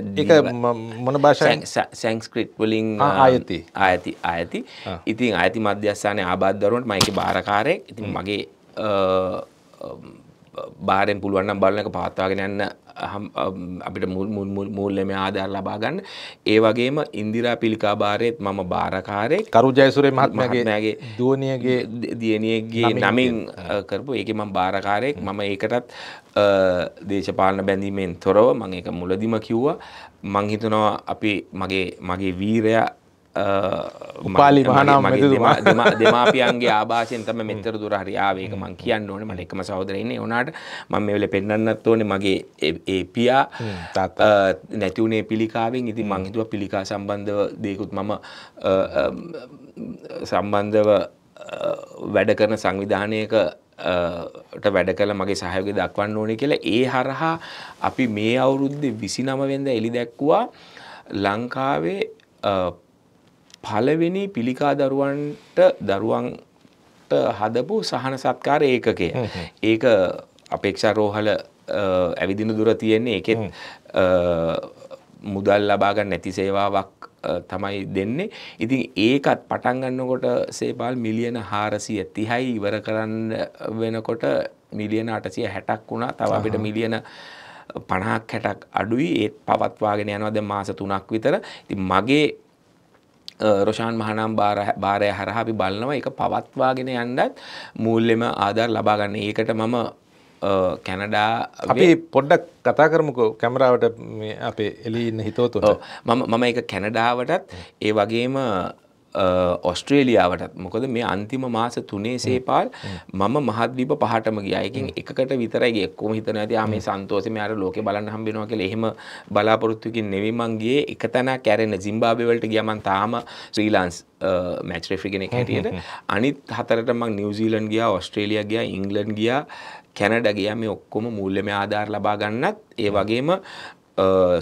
මොන භාෂ සැංස්ක්‍රිට් වලින් ආයති ආයති ආයති ඉතින් අයති මධ්‍යස්ථානය ආබාධදරුවන්ට මයික භාරකාරයෙක් ඉතින් මගේ බාරෙන් පුළුවන්නම් බලන එක පවත්වාගෙන යන්න අපිට මුල්ල මේ ආධාර ලබා ගන්න ඒ වගේම ඉන්දිරා පිළිකා බාරයත් මම බාරකාරය කරු ජයසුරේ මහත්මයාගේ දුවනියගේ දියණියගේ නමින් කරපු ඒකේ මම බාරකාරයෙක් මම ඒකටත් දේශපාලන බැඳීමෙන් තොරව මම ඒක මුලදිම කිව්වා මං හිතනවා අපි මගේ මගේ වීරයා උපාලි මහනම් දෙමාපියන්ගේ ආභාෂයෙන් තම මෙතර දුර හරි ආවේක මං කියන්න ඕනේ මට එකම සහෝදරයන්නේ උනාට මම මේ වෙලේ පෙන්වන්නත් ඕනේ මගේ ඒ පියා නැති උනේ පිළිකාවෙන් ඉතින් මං හිතුවා පිළිකා සම්බන්ධව දේකුත් මම සම්බන්ධව වැඩ කරන සංවිධානයක ට වැඩ කළ මගේ සහයෝගය දක්වන්න ඕනේ කියලා ඒ හරහා අපි මේ අවුරුද්දේ 29 වෙනිදා එළි දැක්කුවා ලංකාවේ පළවෙනි පිළිකා දරුවන්ට දරුවන්ට හදපු සහන සත්කාර ඒකකය. ඒක අපේක්ෂා රෝහල ඇවිදින දුර තියෙන්නේ ඒකෙත් මුදල් ලබා ගන්න නැති සේවාවක් තමයි දෙන්නේ. ඉතින් ඒකත් පටන් ගන්නකොට සේපාල් මිලියන 430යි ඉවර කරන්න වෙනකොට මිලියන 860ක් වුණා. තව අපිට මිලියන 50ක් 60ක් අඩුයි. ඒත් පවත්වාගෙන යනවා දැන් මාස 3ක් විතර. ඉතින් මගේ රොෂාන් මහනම් භාරය හරහා අපි බලනව එක පවත්වාගෙන යන්නත් මුල්ලෙම ආදර් ලබාගන්න ඒකට මම කැනඩා අපි පොඩ්ඩක් කතා කරමුකෝ කැමරාවට අපේ එලි ඉන්න හිතෝතු මම එක කැනඩාවටත් ඒ වගේම ඔස්ට්‍රේලියාවටත් මොකද මේ අන්තිම මාස තුනේ සේපාල් මම මහත්දීප පහටම ගියායකින් එකකට විතරයි එක්කොම හිතන ඇති මේ සන්තෝසම අර ලෝක බලන්න හම්බෙනවා කියලා එහෙම බලාපොරොත්තුකින් නෙවෙයි මං ගියේ එක තැනක් කැරෙන ජිම්බාබ්වේ වලට ගියා මං තාම ශ්‍රී ලාංස් මැච් රෙෆරි කෙනෙක් හැටියට අනිත් හතරට මං නිව්සීලන්ඩ් ගියා ඔස්ට්‍රේලියා ගියා ඉංග්ලන්ඩ් ගියා කැනඩා ගියා මේ ඔක්කොම මූල්‍යමය ආධාර ලබා ගන්නත් ඒ වගේම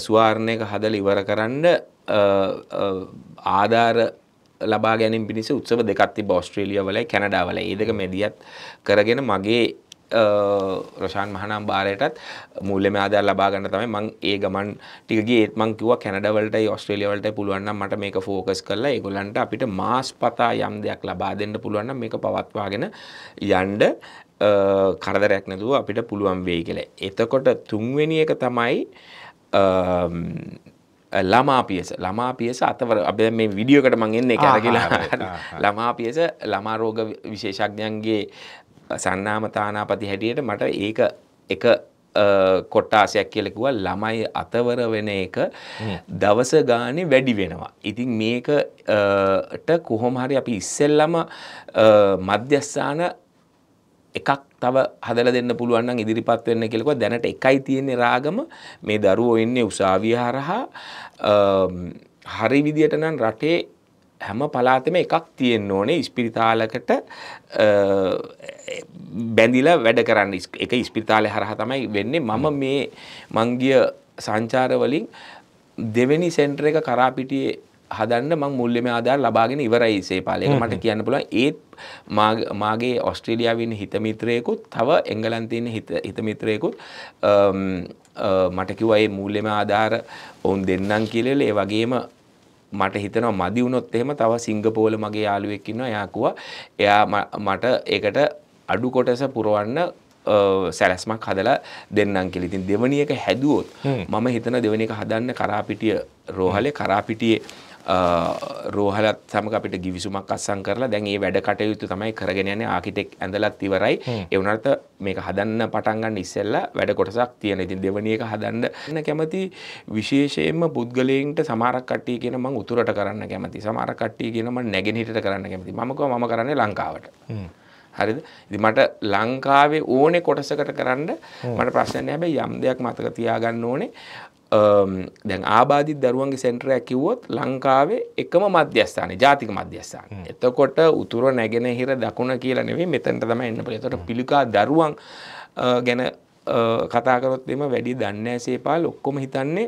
සුවාර්ණයක හදලා ඉවර කරන්න ආධාර ලබා ගැනින් පිණිස උත්සව දෙකක්ති බෝස්ට්‍රේලියවලයි කැනඩාවල ඒදක මැදියත් කරගෙන මගේ රෂාන් මහනම් භාරයටත් මුල්ලම ආදර ලබාගන්න තමයි මං ඒ ගමන් ටිකගේ ඒත්මං කිව කැනඩවලට ඔස්ට්‍රේලියවලට පුළුවන් මට මේක ෆෝකස් කරලා ඒගොලන්ට අපිට මාස් පතා යම් දෙයක් ලබා දෙන්න පුළුවන් මේක පවත්වාගෙන යන්ඩ කරදරයක් නැතුව අපිට පුළුවන් වෙයි කියලා එතකොට තුන්වෙනි එක තමයි ළමා පියස ළමා පියස අතවර අබ මේ විඩියෝකට මං එන්නේ කරගලා ළමා පියස ළමාරෝග විශේෂඥයන්ගේ සන්නාමතානාපති හැටියට මට ඒක එක කොට්ටාසයක් කියලකුව ළමයි අතවර වෙන එක දවස ගානෙ වැඩි වෙනවා. ඉතින් මේකට කොහොම හරි අපි ඉස්සෙල්ලම මධ්‍යස්ථාන එකක් තව හදලා දෙන්න පුළුවන් නම් ඉදිරිපත් වෙන්න කියලා කිව්වා දැනට එකයි තියෙන්නේ රාගම මේ දරුවෝ ඉන්නේ උසාවිය හරහා හරි විදියට නම් රටේ හැම පලාතම එකක් තියෙන්න ඕනේ ඉස්පිරිතාලකට බැඳිලා වැඩ කරන්න එක ඉස්පිරිතාලේ හරහා තමයි වෙන්නේ මම මේ මංගිය සංචාර වලින් දෙවෙනි සෙන්ටර් එක කරා පිටියේ හදන්න මං මුල්ලම ආදාර ලබාගෙන ඉවරයි සේපාලයක මට කියන්න පුළුවන් ඒත් මාගේ ඔස්ට්‍රේලියාවන් හිතමිත්‍රයකුත් තව එංගලන්තින්න හිතමිත්‍රයකුත් මටකිවයි මුල්ලෙම ආධාර ඔවුන් දෙන්නම් කියලෙල ඒ වගේම මට හිතනවා මදි වුණොත් එහෙම තව සිංගපෝල මගේ යාළුවෙක් ඉන්නවා යාකුවා එයා මට ඒකට අඩු කොටස පුරවන්න සැලැස්මක් හදලා දෙන්නම් කියලා. ඉතින් දෙවණියක හැදුවොත් මම හිතන දෙවණියක හදන්න කරාපිටිය රෝහලේ කරාපිටියේ රෝහලත් සමඟ අපිට ගිවිසුමක් අස්සං කරලා දැන් ඒ වැඩ කටයුතු තමයි කරගෙන යන්නේ ආකිටෙක් ඇඳලත් ඉවරයි ඒ වුණාට මේක හදන්න පටන් ගන්න ඉස්සෙල්ලා වැඩ කොටසක් තියෙන. ඉතින් දෙවැනි එක හදන්න කැමති විශේෂයෙන්ම පුද්ගලයන්ට සමහරක් කට්ටිය කියන මම උතුරට කරන්න කැමති. සමහරක් කට්ටිය කියන මම නැගෙනහිරට කරන්න කැමති. මම කව මම කරන්නේ ලංකාවට. හරිද? ඉතින් මට ලංකාවේ ඕනේ කොටසකට කරන්න මට ප්‍රශ්න නැහැ. හැබැයි යම් දෙයක් මතක තියාගන්න ඕනේ දැන් ආබාධිත් දරුවන්ගේ සෙන්ටරයක් කිව්වොත් ලංකාවේ එකම මධ්‍යස්ථානයේ ජාතික මධ්‍යස්ථානය. එතකොට උතුර නැගෙනහිර දකුණ කියලා නෙවෙයි මෙතනට තමයි එන්න පුළුවන්. එතකොට පිළිකා දරුවන් ගැන කතා කරොත් එම වැඩි දන්නේ නැහැ සේපාල් ඔක්කොම හිතන්නේ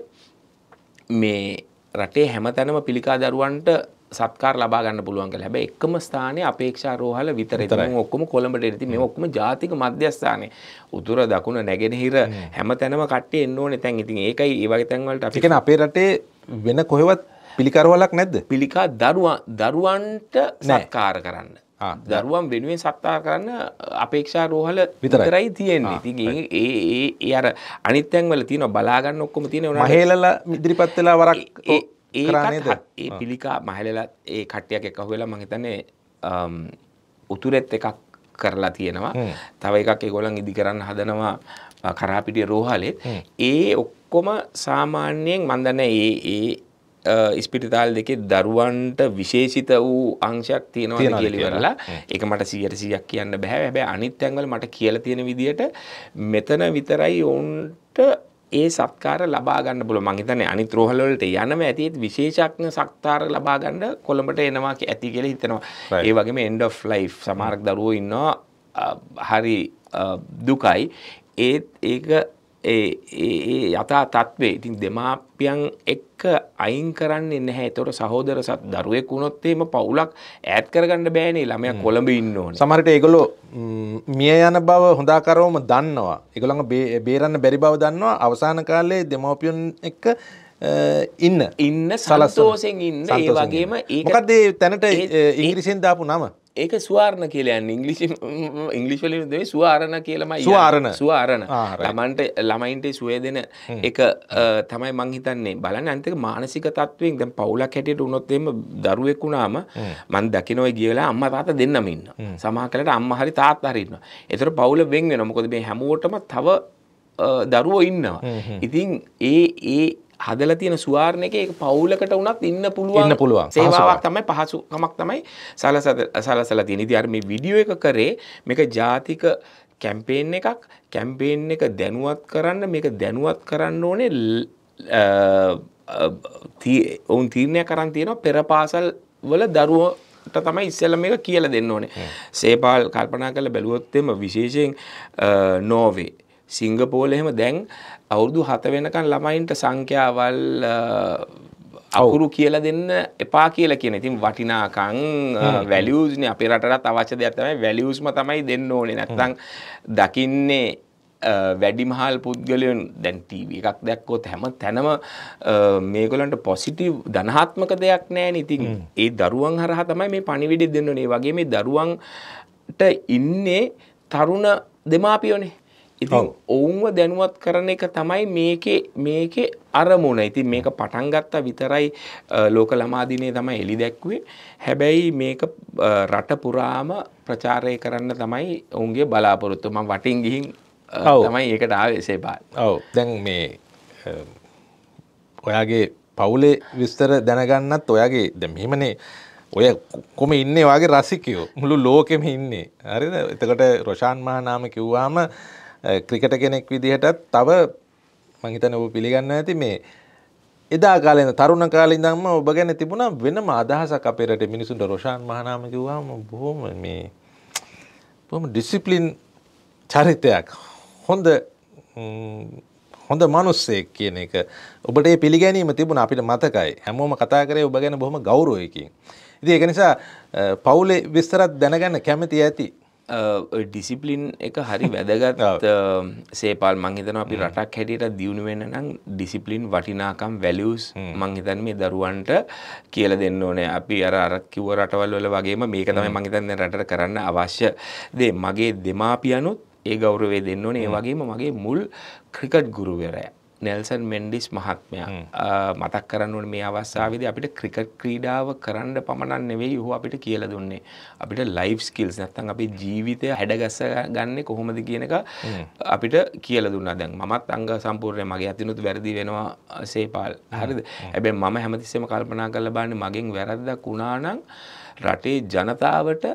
මේ රටේ හැමතැනම පිළිකා දරුවන්ට සත්කාර ලබා ගන්න පුළුවන් කියලා. හැබැයි එකම ස්ථානයේ අපේක්ෂා රෝහල විතරයි. මේ ඔක්කොම කොළඹට ඉති මේ ඔක්කොම ජාතික මධ්‍යස්ථානයේ. උතුර දකුණ නැගෙනහිර හැමතැනම කට්ටිය එන්න ඕනේ. දැන් ඉතින් ඒකයි ඒ වගේ තැන් වලට අපි කියන්නේ අපේ රටේ වෙන කොහෙවත් පිළිකරවලක් නැද්ද? පිළිකා දරුවා දරුවන්ට සත්කාර කරන්න. දරුවන් වෙනුවෙන් සත්තා කරන්න අපේක්ෂා රෝහල විතරයි තියෙන්නේ. ඉතින් ඒ ඒ ඒ අර අනිත් තැන් වල තියෙනවා බලා ගන්න ඔක්කොම තියෙනවා. මහේලලා ඉදිරිපත් වෙලා වරක් ඒ ඒ පිළිකා මහලලා ඒ කට්ටියක් එකහු වෙලා මහිතන්නේ උතුරෙත් එකක් කරලා තියෙනවා තව එකක් ඒගොලන් ඉදි කරන්න හදනවා කරාපිටිය රෝහලෙත් ඒ ඔක්කොම සාමාන්‍යයෙන් මන්දන්න ඒ ඒ ඉස්පිටිතාල් දෙකේ දරුවන්ට විශේෂිත වූ අංශයක් තියෙනවා කියලිවරලා එක මට සියට සියක් කියන්න බැහැ හැබැ අනිත් ඇන්වල මට කියල තියෙන විදිට මෙතන විතරයි ඔවුන්ට ඒ සත්කාර ලබා ගන්න පුළුවන් මං හිතන්නේ අනිත් රෝහල වලට යනව ඇති විශේෂඥ සත්කාර ලබා ගන්න කොළඹට එනවා ඇති කියලා හිතනවා ඒ වගේම end of life සමහරක් දරුවෝ ඉන්නවා හරි දුකයි ඒත් ඒක ඒ යථා තත්වේ ඉතින් දෙමාපියන් එක්ක අයින් කරන්නේ නැහැ. ඒතකොට සහෝදර සත් දරුවෙක් වුණොත් එහෙම පවුලක් ඈඩ් කරගන්න බෑනේ. ළමයා කොළඹ ඉන්න ඕනේ. සමහර විට ඒගොල්ලෝ මිය යන බව හොඳාකාරවම දන්නවා. ඒගොල්ලන්ව බේරන්න බැරි බව දන්නවා. අවසාන කාලේ දෙමාපියන් එක්ක ඉන්න ඉන්න සලස්තෝසෙන් ඉන්න ඒ වගේම ඒකත් ඒ තැනට ඉංග්‍රිසින් දාපු නම ඒක ස්වාර්ණ කියලයන් ඉංගලිසි ඉංගලිශලින් දේ ස්වාරණ කියලම ස්වාරණ ස්වාරණ ළමන්ට ළමයින්ට සුවය දෙන එක තමයි මංහිතන්නේ බලන්න අන්තක මානසික තත්වෙන් දැ පවුලක් හැටියට උනොත්තේම දරුවෙක් වුණාම මන් දකිනොයි කියලා අම්ම තාත දෙන්නම ඉන්න සමාකලට අම්ම හරි තාත් හරින්න එතර පවුල වෙන් වෙන මොකද මේ හැමෝටම තව දරුවෝ ඉන්නවා ඉතින් ඒ ඒ හදල තියෙන සුවාර්ණ එක පවුලකට වනත් ඉන්න පුළුවන්න පුළුවන් සේවාවක් තමයි පහසුකමක් තමයි සලස සලසල තියෙන ඉති අර්ම විඩියෝ එක කරේ මේක ජාතික කැම්පේෙන් එකක් කැම්පේෙන් එක දැනුවත් කරන්න මේක දැනුවත් කරන්න ඕනේ ඔවුන් තීරණය කරන් තියෙනවා පෙරපාසල් වල දරුවෝ තමයි ඉස්සල මේක කියල දෙන්න ඕනේ සේපාල් කල්පනා කළ බැලුවොත්තෙම විශේෂයෙන් නෝවේ සිංගපෝල එහෙම දැන් අවුරුදු හත වෙනකන් ළමයින්ට සංඛ්‍යාවල් අවුරු කියලා දෙන්න එපා කියලා කියන ඉතින් වටිනාකං වැලියස්න අපි රටත් අවශ්‍ය දෙයක් තමයි වැලියස්ම තමයි දෙන්න ඕනේ නැත්තං දකින්නේ වැඩිමහල් පුද්ගලයන් දැන් ටීවී එකක් දැක්කොත් හැම තැනම මේගොලන්ට පොසිටව් ධනාත්මක දෙයක් නෑ ඉතින් ඒ දරුවන් හරහ තමයි මේ පණිවිඩි දෙන්නනේ වගේ මේ දරුවන්ට ඉන්නේ තරුණ දෙමාපියෝනේ ඉතින් ඔවුන්ව දැනුවත් කරන එක තමයි මේකේ මේකේ අරමුණ. ඉතින් මේක පටන් ගත්තා විතරයි ලෝක ළමා දිනේ තමයි එළි දැක්ුවේ. හැබැයි මේක රට පුරාම ප්‍රචාරය කරන්න තමයි ඔවුන්ගේ බලාපොරොත්තු. මම වටින් ගිහින් තමයි ඒකට ආවේ සේබාල්. ඔව්. දැන් මේ ඔයාගේ පවුලේ විස්තර දැනගන්නත් ඔයාගේ දැන් මෙහෙමනේ ඔය කොම ඉන්නේ වගේ රසිකයෝ මුළු ලෝකෙම ඉන්නේ. හරිද? එතකොට රොෂාන් මහානාම කිව්වාම ක්‍රිකට කෙනෙක් විදිහටත් තව මහිතන ඔබ පිළිගන්න ඇති මේ එදා කාලෙන තරුණ කාලින් දම්ම ඔබ ගැන තිබුණ වෙනම අදහසක් අපේරට මිනිසුන්ට රෝෂාන් මහනාමකිවවාම බොහොම මේ බොම ඩිසිපලින් චරිතයක් හොඳ හොඳ මනුස්සෙක් කියන එක ඔබට පිළිගැනීම තිබුණ අපිට මතකයි හැමෝම කතා කරේ ඔබ ගැන බොහොම ගෞරවයකින්. ඉතින් ඒක නිසා පවුලේ විස්තරත් දැනගන්න කැමති ඇති ඩිසිපලින් එක හරි වැදගත් සේපල් මංහිතන අපි රටක් හැටියට දියුණු වෙන නම් ඩිසිපලින් වටිනාකම් වැලියස් මංහිතන් මේ දරුවන්ට කියල දෙන්න ඕනෑ අපි අර අරක්කිව රටවල් වල වගේම මේක තමයි මංහිතන්න රට කරන්න අවශ්‍ය දේ මගේ දෙමාපියනුත් ඒ ගෞරවේ දෙන්න ඕනේ ඒ වගේම මගේ මුල් ක්‍රිකට් ගුරුවරය නෙල්සන් මෙන්ඩිස් මහත්මයා මතක් කරන්නවට මේ අවස්සාවිද අපිට ක්‍රිකට් ක්‍රීඩාව කරන්න පමණන් නෙවෙයි යහු අපිට කියල දුන්නේ අපිට ලයිෆ් ස්කිල්ස් නැත්තන් අපි ජීවිතය හැඩගස්ස ගන්න කොහොමද කියනක අපිට කියල දුන්න දැන් මත් අංග සම්පූර්ණය මගේ අතිනුත් වැරදි වෙනවා සේපාල් හරිද ඇබැ මම හැමතිස්සම කල්පනා කල බාන්න මගෙන් වැරද්දක් වුණානං රටේ ජනතාවට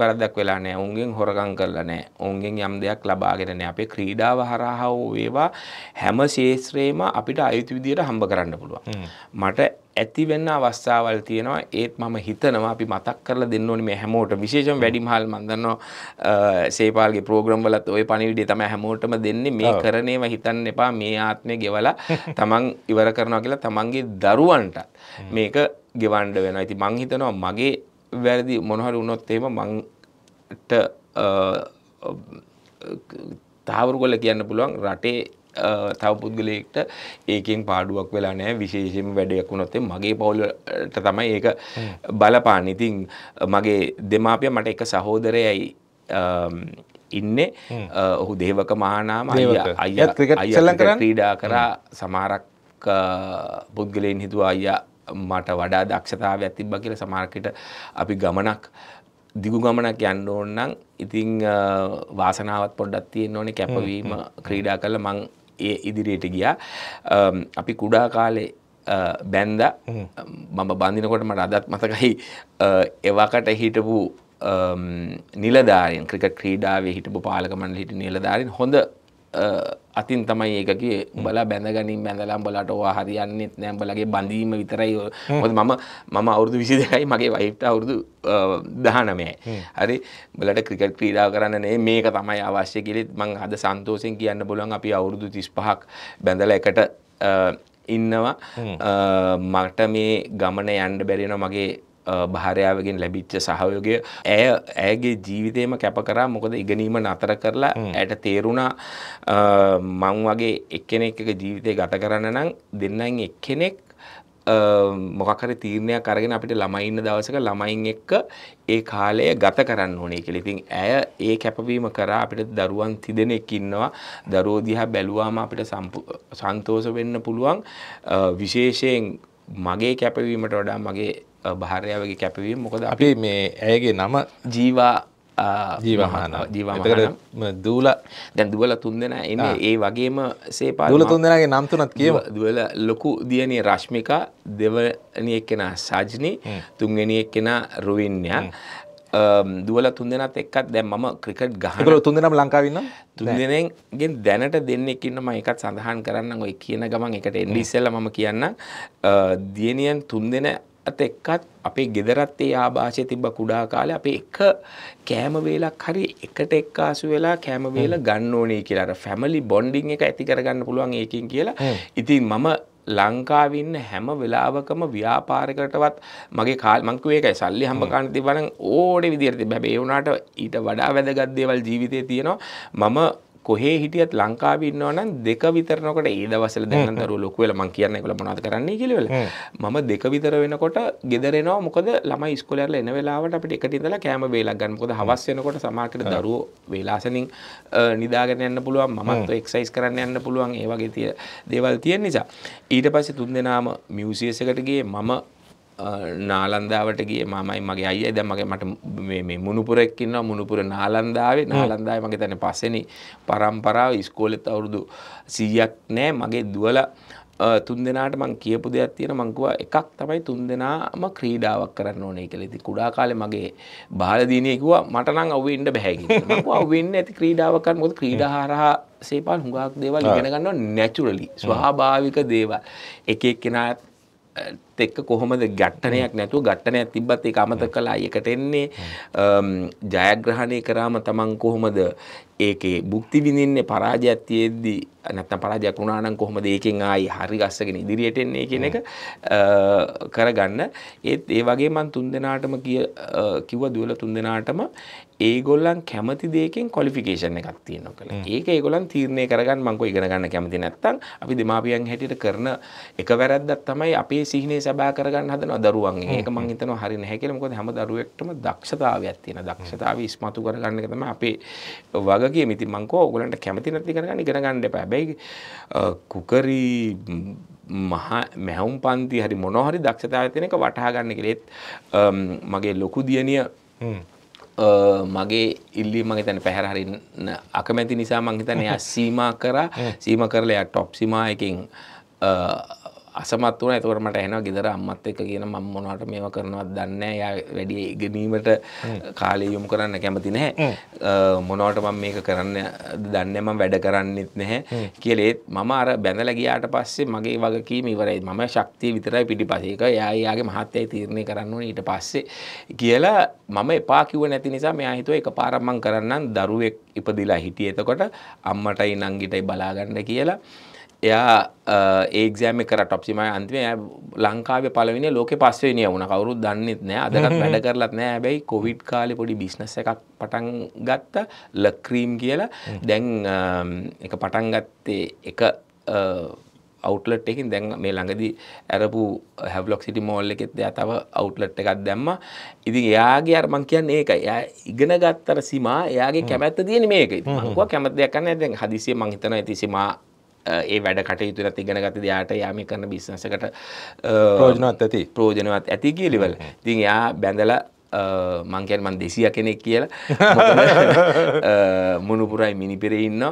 වැරදක් වෙලා නෑ උන්ගෙන් හොරකං කරලා නෑ ඔවුන්ගෙන් යම් දෙයක් ලබාගෙන නෑ අපේ ක්‍රීඩාව හරහා වේවා හැම ශේත්‍රයේම අපිට අයුතු විදියට හම්බ කරන්න පුළුවන් මට ඇති වෙන්න අවස්ථාවල් තියෙනවා ඒත් මම හිතනවා අපි මතක් කරලා දෙන්න ඕනේ මේ හැමෝටම විශේෂයෙන් වැඩිමහල් මම දන්නවා සේපාල්ගේ ප්‍රෝග්‍රෑම් වලත් ওই පණිවිඩය තමයි හැමෝටම දෙන්නේ මේ කරණේම හිතන්න එපා මේ ආත්මේ ගෙවලා තමන් ඉවර කරනවා කියලා තමන්ගේ දරුවන්ට මේක ගෙවන්න වෙනවා. ඉතින් මං හිතනවා මගේ වැරදි මොනහරි වුණොත් එහෙම මංට තාවරු කොල්ල කියන්න පුළුවන් රටේ තව පුද්ගලයෙක්ට ඒකෙන් පාඩුවක් වෙලා නෑ විශේෂම වැඩයක් වුණොත්තේ මගේ පවුලට තමයි ඒක බලපාන ඉතින් මගේ දෙමාපිය මට එක සහෝදරයයි ඉන්නේ ඔහු දේවක මහනාම අය ක්‍රීඩා කරා සමාරක් පුද්ගලයෙන් හිතුවා අයියා මට වඩා දක්ෂතාවයක් තිබ්බා කියලා සමහරකට අපි ගමනක් දිගු ගමනක් යන්න ඕන නම් ඉතින් වාසනාවක් පොඩ්ඩක් තියෙන්න ඕනේ කැපවීම ක්‍රීඩා කරලා මං ඒ ඉදිරියට ගියා. අපි කුඩා කාලේ බැන්ද මම බඳිනකොට මට අදත් මතකයි එවකට හිටපු නිලධාරීන් ක්‍රිකට් ක්‍රීඩාවේ හිටපු පාලක මණ්ඩලයේ හිටපු නිලධාරීන් හොඳ අතින් තමයි ඒකගේ උඹලා බැඳගනින් බැඳලා උඹලාට ඔවා හරියන්නෙත් නෑ උඹලගේ බඳීම විතරයි මොකද මම මම අවුරුදු 22යි මගේ වයිෆ්ට අවුරුදු 19යි හරි උඹලට ක්‍රිකට් ක්‍රීඩාව කරන්න නේ මේක තමයි අවශ්‍ය කියලා මං අද සන්තෝෂෙන් කියන්න බලුවන් අපි අවුරුදු 35ක් බැඳලා එකට ඉන්නවා මට මේ ගමන යන්න බැරිනවා මගේ භාරයාවගෙන් ලැබිච්ච සහයෝගය ඇය ඇගේ ජීවිතයම කැප කරා මොකද ඉගෙනීම නතර කරලා ඇයට තේරුණා මං වගේ එක්කෙනෙක් එක ජීවිතය ගත කරන්න නම් දෙන්නන් එක්කෙනෙක් මොකකර තීරණයක් අරගෙන අපිට ළමයින්න දවසක ළමයින් එක්ක ඒ කාලය ගත කරන්න ඕනේ කියලා. ඉතින් ඇය ඒ කැපවීම කරා අපිට දරුවන් තිදෙනෙක් ඉන්නවා. දරුවෝ දිහා බැලුවාම අපිට සන්තෝෂ වෙන්න පුළුවන්. විශේෂයෙන් මගේ කැපවීමට වඩා මගේ භාරයාවගේ කැපවීම මොකද අපි මේ ඇයගේ නම ජීවා ජීවහන ජීවහන දූල දැන් දුවල තුන් දෙෙන එන ඒ වගේම සේපා දුල තුන් දෙෙනගේ නම් තුනත් කියව දුවල ලොකු දියනේ රශ්මිකා දෙවනියක් කෙන සාජනී තුන්ගෙනියක් කෙන රුවින්යන් දුවල තුන්දෙනත් එක්කත් දැන් මම ක්‍රිකට් ගහන තුන්දෙනම් ලංකාවන්න තුන්දෙනගෙන් දැනට දෙන්නෙක් ඉන්නම එකත් සඳහන් කරන්න ඔය කියන ගමන් එකට එන්ඩිස්සෙල්ල මම කියන්න දියනියන් තුන්දෙන අත එක්කත් අපේ ගෙදරත් ඒ ආభాෂය තිබ්බ කුඩා කාලේ අපේ එක කෑම වේලක් හරි එකට එක්කාසු වෙලා කෑම වේල ගන්න ඕනේ කියලා අර ෆැමිලි බොන්ඩින් එක ඇති කරගන්න පුළුවන් ඒකින් කියලා. ඉතින් මම ලංකාවේ ඉන්න හැම වෙලාවකම ව්‍යාපාරයකටවත් මගේ කාල් මං කිව්වේ ඒකයි සල්ලි හම්බ ගන්න තිබ්බනම් ඕනේ විදියට තිබ්බ. හැබැයි ඒ වුණාට ඊට වඩා වැදගත් දේවල් ජීවිතේ තියෙනවා. මම කොහේ හිටියත් ලංකාවේ ඉන්නවා නම් දෙක විතර වෙනකොට ඒ දවස්වල දැන් නම් දරුවෝ ලොකු වෙලා මං කියන්නේ ඒගොල්ලෝ මොනවද කරන්නේ කියලා වෙල මම දෙක විතර වෙනකොට ගෙදර එනවා මොකද ළමයි ඉස්කෝලේ යන වෙලාවට අපිට එකට ඉඳලා කෑම වේලක් ගන්න මොකද හවස් වෙනකොට සමහරකට දරුවෝ වේලාසනින් නිදාගෙන යන්න පුළුවන් මමත් එක්සයිස් කරන්න යන්න පුළුවන් ඒ වගේ දේවල් තියෙන නිසා ඊට පස්සේ තුන් දෙනාම මියුසියස් එකට ගියේ මම නාලන්දාවට ගිය මමයි මගේ අයිය දැන් මගේ මට මේ මුණුපුරෙක් ඉන්නවා මුණුපුර නාලන්දාවේ නාලන්දාවේ මගේ තන පස්සෙනි පරම්පරාව ඉස්කෝලෙත් අවුරුදු 100ක් නෑ මගේ දුවල තුන් දෙනාට මං කියපු දෙයක් තියෙන මං කිව්වා එකක් තමයි තුන් දෙනාම ක්‍රීඩාවක් කරන්න ඕනේ කියලා. ඉතින් කුඩා කාලේ මගේ බාලදීනිය කිව්වා මට නම් අවුවේ ඉන්න බෑ කියලා. මං කිව්වා අවුවේ ඉන්න ඇති ක්‍රීඩාවක් කරන්න මොකද ක්‍රීඩා හරහා සේපාල් හුඟක් දේවල් ඉගෙන ගන්නවා නැචරලි ස්වභාවික දේවල්. එක එක්කෙනාට එක්ක කොහොමද ගැට්ටනයක් නැතුව ගැට්ටනයක් තිබ්බත් ඒක අමතක කළා එකට එන්නේ ජයග්‍රහණය කරාම තමන් කොහොමද ඒකේ භුක්ති විඳින්නේ පරාජයක් තියෙද්දි නැත්නම් පරාජයක් වුණා නම් කොහොමද ඒකෙන් ආයි හරි ගස්සගෙන ඉදිරියට එන්නේ කියන එක කරගන්න ඒත් ඒ වගේ මම තුන්දෙනාටම කිව්වා දුවල තුන්දෙනාටම ඒගොල්ලන් කැමති දෙයකින් කොලිෆිකේෂන් එකක් තියෙනවා කියලා. ඒක ඒගොල්ලන් තීරණය කරගන්න මම කො ඉගෙන ගන්න කැමති නැත්නම් අපි දෙමාපියන් හැටියට කරන එක වැරද්දක් තමයි අපේ සිහිනේ සබා කරගන්න හදනවා දරුවන් ඒක මං හිතනවා හරි නැහැ කියලා මොකද හැම දරුවෙක්ටම දක්ෂතාවයක් තියෙන දක්ෂතාවය ඉස්මතු කරගන්න එක තමයි අපේ වගකීම ඉතින් මං කෝ ඔයගලන්ට කැමති නැති කරගන්න ඉගෙන ගන්න එපා හැබැයි කුකරි මහා මැහුම් පන්ති හරි මොනහරි දක්ෂතාවය තියෙන එක වටහා ගන්න කියලා ඒත් මගේ ලොකු දියණිය මගේ ඉල්ලි මගේ තැන පැහැරහරි අකමැති නිසා මංහිතන එයා සීම කර සීම කරලයා ටොප් සිමා එකින් අසමත් වන ඇතකට මට හෙන ගෙදර අම්මත් එක කියන මම් මොනට මේම කරනවත් දන්න ය වැඩිය ඉගෙනීමට කාලය යොමු කරන්න කැමති නැහැ මොනවට මම මේක කරන්න දන්න මම වැඩ කරන්නෙත් නැහැ කියලෙත් මම අර බැඳල ගියාට පස්සේ මගේ වගකීම ඉවරයි මම ශක්තිය විතරයි පිටි පසේක යායාගේ මහත්තයයි තීරණය කරන්න ඊට පස්සේ කියලා මම එපා කිව නැති නිසා මෙයා හිතුව එක පාරම්මං කරන්න දරුවෙක් ඉපදිලා හිටිය එතකොට අම්මටයි නංගිටයි බලාගන්න කියලා එයා ඒක්ෂෑම කර ටොප්සිම අන්තිම ලංකාවේ පලවෙනි ලෝක පස්වෙනිය වුණ කවරුත් දන්නෙත් නෑ අදකත් වැඩ කරලත් නෑ හැබැයි කොවිඩ් කාලෙ පොඩි බිස්නස එකක් පටන් ගත්ත ලක්‍රීම් කියලා දැන් එක පටන් ගත්තේ එක අවුටලට් එකින් දැන් මේ ළඟදී ඇරපු හැවලොක් සිටි මෝල් එකෙත් එයා තව අවුටලට් එකක් දැම්මා. ඉතින් එයාගේ අර මං කියන්නේ ඒකයි. එයා ඉගෙන ගත්තර සීමා එයාගේ කැමැත්ත තියෙන්නේ මේක. මම කැමැත්ත දෙයක් නැහැ. දැන් හදිසිය මං හිතනවා ඉතින් සීමා ඒ වැඩ කටයුතු නැති ඉගෙන ගත දෙයාට යාම කරන බිස්නසකට ප්‍රෝජනවත් ඇති ප්‍රෝජනවත් ඇති කියලිවල ඉතින් යා බැඳලා මංකයන් මන් දෙසිය කෙනෙක් කියලා මුණුපුරයි මිනිපිරේ ඉන්න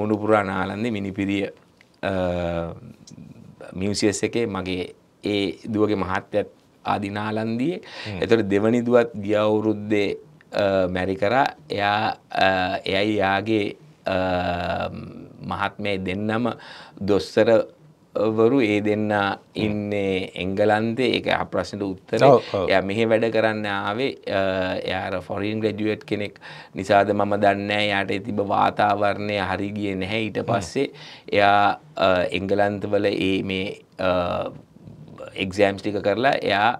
මුණුපුරා නාලන්දේ මිනිපිරිය මියසියස් එකේ මගේ ඒ දුවගේ මහත්තයත් ආදිනාලන්දියේ එතට දෙවනි දුවත් ගියවුරුද්දේ මැරි කරා එයා එයයි යාගේ මහත්මය දෙන්නම දොස්සරවරු ඒ දෙන්න ඉන්නේ එංගලන්දේ ඒක ප්‍රශ්නට උත්තර ය මෙහෙ වැඩ කරන්න ආවේ යාර ෆොරින් ග්‍රඩියට් කෙනෙක් නිසාද මම දන්නෑ යායට තිබ වාතාවරණය හරිගිය නැහැ ඊට පස්සේ එයා එංගලන්තවල ඒ මේ එක්සෑම්ස් ටික කරලා එයා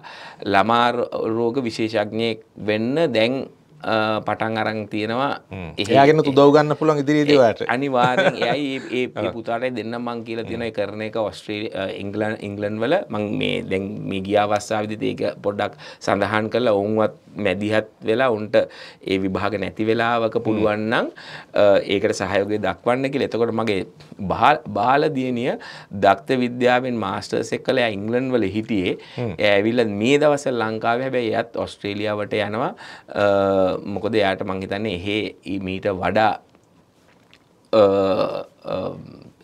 ළමාරෝග විශේෂඥයෙක් වෙන්න දැන් පටන් අරන් තියෙනවා ඒගෙන තුදවගන්න පුළන් ඉදිරිදවට අනිවාරෙන් යයි ඒ පුතාට දෙන්න මං කියල තියෙන කරන එක ඔස්ට්‍රී ඉංගලන් ඉංගලන් වල මං මේ දැන් මේ ගිය අවස්සාවිදි ඒක පොඩ්ඩක් සඳහන් කරලා ඔවුන්වත් මැදිහත් වෙලා උන්ට ඒ විභාග නැති වෙලාවක පුළුවන්නම් ඒකට සහයෝගය දක්වන්න කියල එතකොට මගේ බාලදියනිය දක්ත විද්‍යාවෙන් මාස්ටර්ස් එක් කළ ඉංගලන් වල හිටියේ ඇවිල්ල මේ දවස ලංකාව හැබැයි ඇත් ඔස්ට්‍රේලියාවට යනවා මොකද එයාට මං හිතන්නේ එහෙ මීට වඩා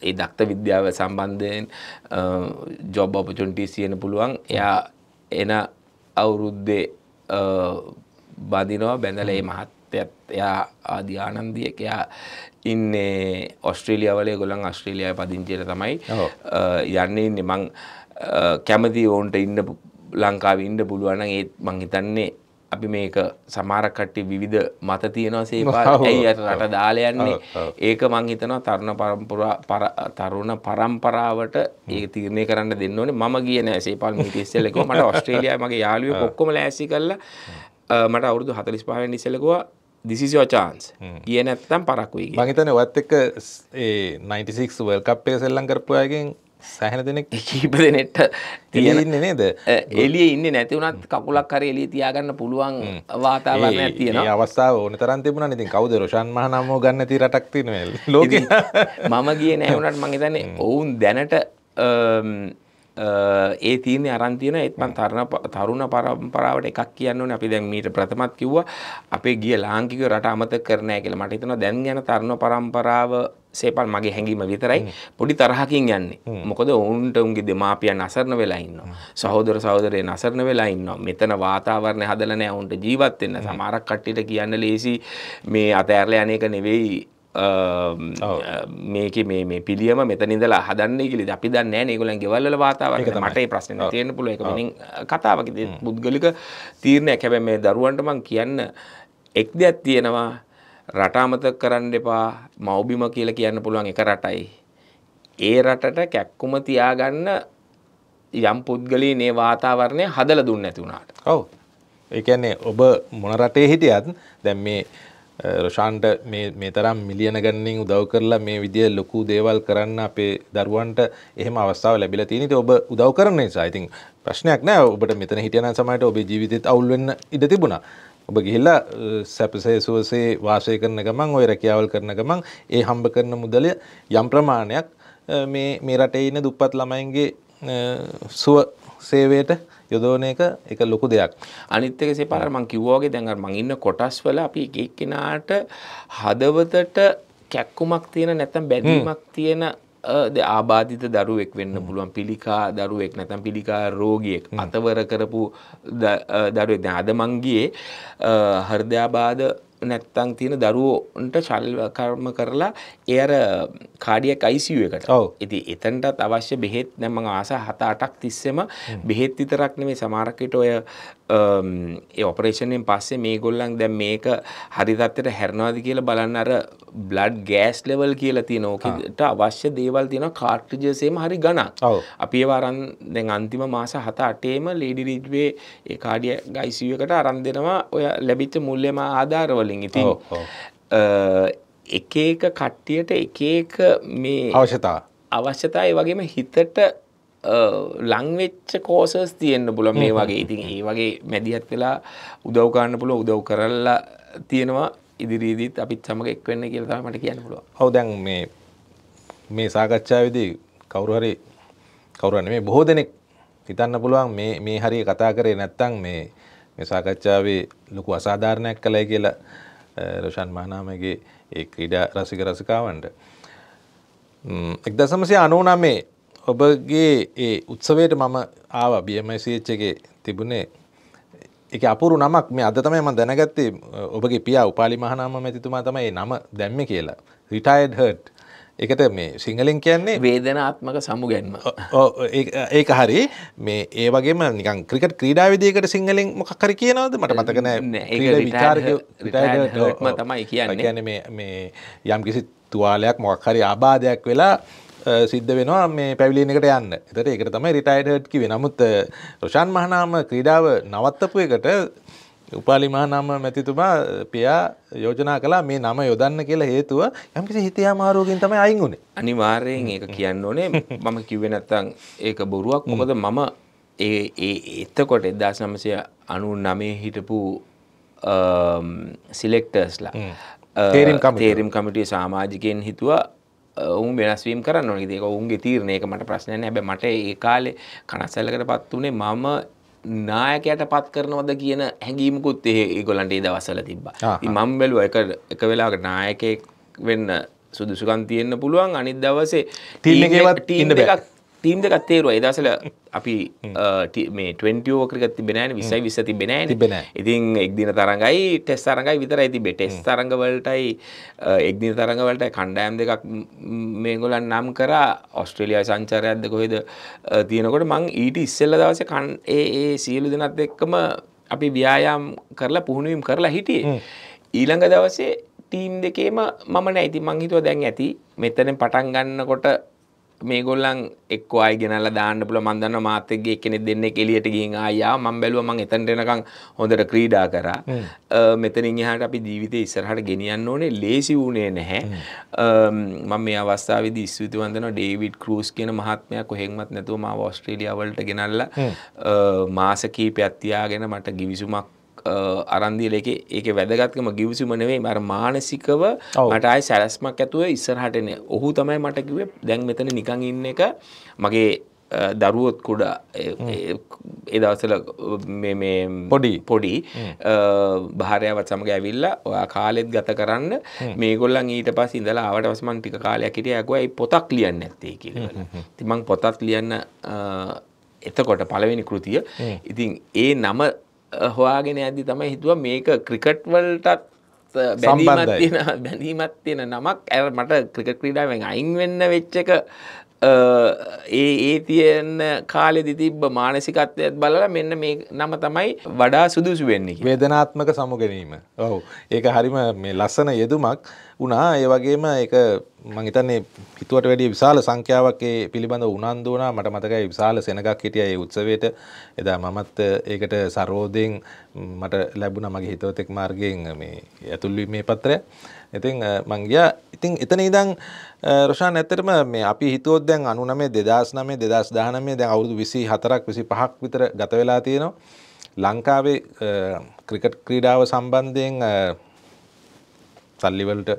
ඒ දක්ත විද්‍යාව සම්බන්ධයෙන් ජොබ් ඔපචුන්ටි සියන පුළුවන් එයා එන අවුරුද්දේ බදිනවා බැඳලේ මහත්තයත් එයා ආදි ආනන්දියක එයා ඉන්නේ ඔස්ට්‍රේලියාවලේ ගොලන් ඔස්ට්‍රේලියාව පදිංචයට තමයි යන්නේ ඉන්නේ මං කැමති ඕන්ට ඉන්න ලංකාව ඉන්න පුළුවන් නම් ඒත් මං හිතන්නේ අපි මේක සමාරකට්ටි විවිධ මත තියෙනවාසේ ඇයි ඇයට රට දාලයන්නේ ඒක මං හිතනවා තරුණ පරම්පුරා තරුණ පරම්පරාවට ඒ තිරණය කරන්න දෙන්න ඕනේ මම කියන සේපල් මිටිස්සෙල්ලක මට ඔස්ට්‍රේලියයා මගේ යාළුවෝ ඔක්කොම ලෑස්ති කරලා මට අවුරුදු 45 වෙනි ඉස්සෙල්ලකවා this is your chance කියන නැත්තම් පරක් වෙයි. මං හිතන්නේ ඔයත් එක්ක ඒ 96 World Cup එක සෙල්ලම් කරපු අයගෙන් සෑහන දෙන කීප දෙනෙට තියෙන නේද එලිය ඉන්න නැතිවනත් කකුලක් හර එලිය තියාගන්න පුළුවන් වාතාවරණය තියෙන අවස්ථාව ඕන තරන් තිබුණ නති කවද රෝෂන් මහනමෝ ගන්න ති රටක් තිනවල් ලෝක මම ගිය නෑවනට මගේ තන්නේ ඔවුන් දැනට ඒ තීන අරන්තියන එත්මන් තරණ තරුණ පරම්පරාවට එකක් කියන්න අපි දැන් මීට ප්‍රථමත් කිව්වා අපේ ගිය ලාංකික රට අමත කරනය කියලා මට හිතන දැන් යන තරුණ පරම්පරාව සේපල් මගේ හැඟීම විතරයි පොඩි තරහකින් යන්නේ මොකද ඔවුන්ට උන්ගේ දෙමාපියන් අසරණ වෙලා ඉන්නවා සහෝදර සහෝදරයන් අසරණ වෙලා ඉන්නවා මෙතන වාතාවරණය හදලා නැහැ උන්ට ජීවත් වෙන්න සමහරක් කට්ටියට කියන්න ලේසි මේ අතෑරලා යන්නේක නෙවෙයි මේක මේ පිළියම මෙතනිදලා හදන්නේ කිලි අපි දන්න නගලන් ගෙවල්ල වාතාවක මට ප්‍රශ්න තියෙන පුල එක කතාවක පුද්ගලික තීරණය කැබැ මේ දරුවන්ට මං කියන්න එක් දෙයක් තියෙනවා රටාමත කරන්න එපා මවබිම කියලා කියන්න පුළුවන් එක රටයි. ඒ රටට කැක්කුම තියාගන්න යම් පුද්ගලී නේ වාතාවරණය හදල දුන්න ඇතිවුණට. ඔව ඒන්නේ ඔබ මොන රටේ හිටියත් දැන් මේ රෂාන්ට මේ තරම් මිලියන ගන්නින් උදව් කරලා මේ විදිය ලොකු දේවල් කරන්න අපේ දරුවන්ට එහෙම අවස්ථාව ලැබිලා තියෙන ඔබ උදව් කරන නිසා ඉතින් ප්‍රශ්නයක් නෑ ඔබට මෙතන හිටියන සමයට ඔබේ ජීවිතෙත් අවුල් වෙන්න ඉඩ තිබුණා ඔබ ගිහිල්ලා සැපසේ සුවසේ වාසය කරන ගමන් ඔය රැකියාවල් කරන ගමන් ඒ හම්බ කරන මුදලය යම් ප්‍රමාණයක් මේ මේ රටේ ඉන්න දුප්පත් ළමයින්ගේ සුව සේවයට යොදවන එක එක ලොකු දෙයක්. අනිත් එක සෙපාර මං කිව්වා වගේ දැන් අර මං ඉන්න කොටස් වල අපි එක එක්කෙනාට හදවතට කැක්කුමක් තියෙන නැත්නම් බැඳීමක් තියෙන ආබාධිත දරුවෙක් වෙන්න පුළුවන් පිළිකා දරුවෙක් නැතම් පිළිකා රෝගියෙක් අතවර කරපු දරුවෙක් දැන් අද මංගියේ හෘදයාබාධ නැත්තං තියෙන දරුවෝන්ට ශල්ව කර්ම කරලා ඒ අර කාඩියක් අයිසිය එකට ඉති එතන්ටත් අවශ්‍ය බෙහෙත් නැම ආස හත අටක් තිස්සෙම බෙහෙත් විතරක් නෙමේ සමාරකට ඔය ඒ ඔපරේෂණයෙන් පස්සේ මේ ගොල්ලන් දැන් මේක හරිතත්තයට හැරනවාද කියලා බලන්න අර බ්ලඩ් ගෑස් ලෙවල් කියලා තියෙන ඕකට අවශ්‍ය දේවල් තියෙන කාට්‍රජසේම හරි ගණක් අපි වරන් දැන් අන්තිම මාස හත අටේම ලේඩි රිජ්වේ ඒ කාඩිය ගයිසිවකට අරන් දෙනවා ඔය ලැබිච්ච මුල්ලෙම ආධාරවලින් ඉතින් එක එක කට්ටියට එක එක මේ අවශ්‍යතා අවශ්‍යතා ඒ වගේම හිතට ලංවෙච්ච කෝසස් තියෙන්න්න පුල මේ වගේ ඉතින් ඒ වගේ මැදිහත් වෙලා උදව්කාන්න පුළ උදව් කරල්ලා තියෙනවා ඉදිරිදීත් අපිත් සමඟ එක්වෙන්න කියලා මට කියන්න පුළුව හවදැන් මේ මේ සාකච්ඡාවදී කවුරුහරි කවුරන මේ බොහෝ දෙනෙක් හිතන්න පුළුවන් මේ මේ හරි කතා කරේ නැත්තං මේ මේ සාකච්ඡාවේ ලොකු අසාධාරණයක් කළයි කියලා රෂන් මහනාමගේ ඒ ක්‍රීඩා රසික රසිකාවන්ට එක් දසමසය අනුනමේ ඔබගේ ඒ උත්සවයට මම ආව බMSCගේ තිබුණේ එක අපුරු නමක් මේ අද තමයි මම දැනගත්තේ ඔබගේ පියා උපාලි මහනාම මැතිතුමා තමයි ඒ නම දැම්මේ කියලා රිටයර්ඩ් හර්ට් ඒකට මේ සිංහලෙන් කියන්නේ වේදනාත්මක සමුගැන්ම ඒක හරි මේ ඒ වගේම නිකන් ක්‍රිකට් ක්‍රීඩාවිදියකට සිංහලෙන් මොකක් හරි කියනවද මට මතක නෑ විචාරම තමයි කියන්නේ කියන්නේ මේ යම් කිසි තුවාලයක් මොකක් හරි ආබාධයක් වෙලා සිද්ධ වෙනවා මේ පැවිලියනකට යන්න එතට එකට තමයි රිටයිඩ් හට් කිවේ නමුත් රොෂන් මහනාම ක්‍රීඩාව නවත්තපු එකට උපාලිමහනාම මැතිතුමා පියා යෝජනා කලා මේ නම යොදන්න කියලා හේතුව යම්කිසි හිතය මාරෝගෙන් තමයි අයිංගුණේ අනිවාර්යෙන් ඒක කියන්න ඕනේ මම කිවෙනත්තං ඒක බොරුවක් මොකද මම ඒ එත්තකොට එදදාස් නමසය අනු නමේ හිටපු සිලෙක්ටර්ස්ලා තේරම් කමිටිය සාමාජිකයෙන් හිතුවා ඔවුන් වෙනස්වීම් කරන්න ඕනි ඒක ඔවුන්ගේ තීරණයක මට ප්‍රශ්නයක් නැහැ හැබැයි මට ඒ කාලේ කනස්සල්ලකටපත් උනේ මම නායකයට පත් කරනවද කියන හැඟීමකුත් ඒ ඒගොල්ලන්ට ඒ දවස්වල තිබ්බා. ඉතින් මම බැලුවා එක එක වෙලාවක නායකයෙක් වෙන්න සුදුසුකම් තියෙන්න පුළුවන් අනිත් දවසේ ටීම් එකේවත් ඉන්න බෑ. ටීම් දෙකක් තේරුවා ඒ දවසල අපි මේ 20 ඕවර් ක්‍රිකට් තිබෙන්නේ නැහැ 20 20 තිබෙන්නේ නැහැ ඉතින් එක් දින තරඟයි ටෙස්ට් තරඟයි විතරයි තිබෙන්නේ ටෙස්ට් තරඟ වලටයි එක් දින තරඟ වලටයි කණ්ඩායම් දෙකක් මේගොල්ලන් නම් කරා ඔස්ට්‍රේලියාවේ සංචාරයක්ද කොහෙද තියෙනකොට මං ඊට ඉස්සෙල්ලා දවසේ කන් ඒ ඒ සියලු දෙනාත් එක්කම අපි ව්‍යායාම් කරලා පුහුණුවීම් කරලා හිටියේ ඊළඟ දවසේ ටීම් දෙකේම මම නැති මං හිතුවා දැන් ඇති මෙතනින් පටන් ගන්නකොට මේ ගොල්ලන් එක් අයි ගෙනල දාන්න පුල මන්දන්න මාතගේ කෙනෙ දෙන්න කෙලියට ගින් ආයා මං බැලුව මං එතන්ටෙනකං හොඳට ක්‍රීඩා කරා මෙතනින් එහට අපි ජීවිත ඉස්සරහට ගෙනියන්න ඕනේ ලේසි වූනේ නැහැ මම මේ අවස්ථාවද ස්විති වන්දන ඩේවිඩ් කරස් කියන මහත්මයක් කොහෙක්මත් නැතුව ම ඔස්ට්‍රේලියවලට ගෙනල්ල මාස කීපයක්ත්තියාගෙන මට ගිවිසුමක් අරන්දිල එක ඒක වැදගත්කම ගිවිසිම නෙවේ මර මානසිකව මටයි සැලස්මක් ඇතුව ඉස්සරහටන ඔහු තමයි මටකිවේ දැන් මෙතන නිකං ඉන්න එක මගේ දරුවොත් කුඩා එදවසල පොඩි පොඩි භාරයවත් සමඟ ඇවිල්ල ඔයා කාලෙත් ගත කරන්න මේගොල්ලන් ඊට පස් ඉඳලා ආවට වසමන් ටික කාලයක් හිටිය ඇකුවයි පොතක් ලියන්න ඇත්තේ කියල තිමං පොතත් ලියන්න එතකොට පළවෙනි කෘතිය ඉතින් ඒ නම හොයාගෙන ඇදදි තමයි හිතුව මේක ක්‍රිකට් වල්ටත් බැඳීමත් තියෙන නමක් ඇ මට ක්‍රිකට ක්‍රීඩාවෙන් අයින් වෙන්න වෙච්චක ඒ ඒ තියෙන කාලෙදි තිබ්බ මානසිකත්වයත් බලලා මෙන්න මේ නම තමයි වඩා සුදුසු වෙන්නේ වේදනාත්මක සමුගැනීම ඔව් ඒක හරිම මේ ලස්සන යෙදුමක් වුණා ඒ වගේම ඒක මං හිතන්නේ හිතුවට වැඩිය විශාල සංඛ්‍යාවක් ඒ පිළිබඳ උනන්දු වුණා මට මතකයි විශාල සෙනගක් හිටියා ඒ උත්සවයට එදා මමත් ඒකට සරෝදෙන් මට ලැබුණා මගේ හිතවතෙක් මාර්ගයෙන් මේ ඇතුල් වීමේ පත්‍රය ඉතින් මං ගියා ඉතින් එතන ඉදන් රෂාන් ඇත්තටම මේ අපි හිතුවොත් දැන් 99 2009 2019 දැන් අවුරුදු 24ක් 25ක් විතර ගත වෙලා තියෙනවා. ලංකාවේ ක්‍රිකට් ක්‍රීඩාව සම්බන්ධයෙන් සල්ලි වලට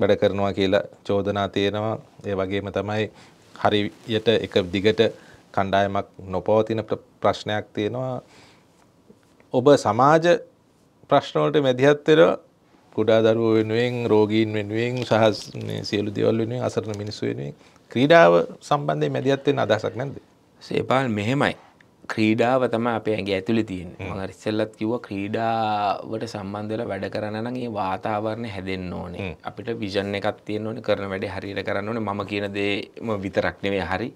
වැඩ කරනවා කියලා චෝදනා තියෙනවා. ඒ වගේම තමයි හරියට එක දිගට කණ්ඩායමක් නොපවතින ප්‍රශ්නයක් තියෙනවා. ඔබ සමාජ ප්‍රශ්නවලට මැදිහත් වෙලා කුඩා දරුව වෙනුවෙන් රෝගීන් වෙනුවෙන් සහ සියලු දෙවල් වෙනුවෙන් අසරණ මිනිස්සු වෙනුවෙන් ක්‍රීඩාව සම්බන්ධය මැදිහත්වෙන් අදහසක් නැද්ද සේපාල් මෙහෙමයි ක්‍රීඩාව තම අප ඇගේ ඇතුළි තියෙන් මඟරිස්සල්ලත් කිව ක්‍රීඩාවට සම්බන්ධල වැඩ කරනනගේ වාතාවරණය හැදෙන්න්න ඕනේ අපිට විජන්න එකක් තියෙන් ඕන කරන වැඩ හරිර කරන්න ඕන ම කියන දේම විතරක්නවේ හරි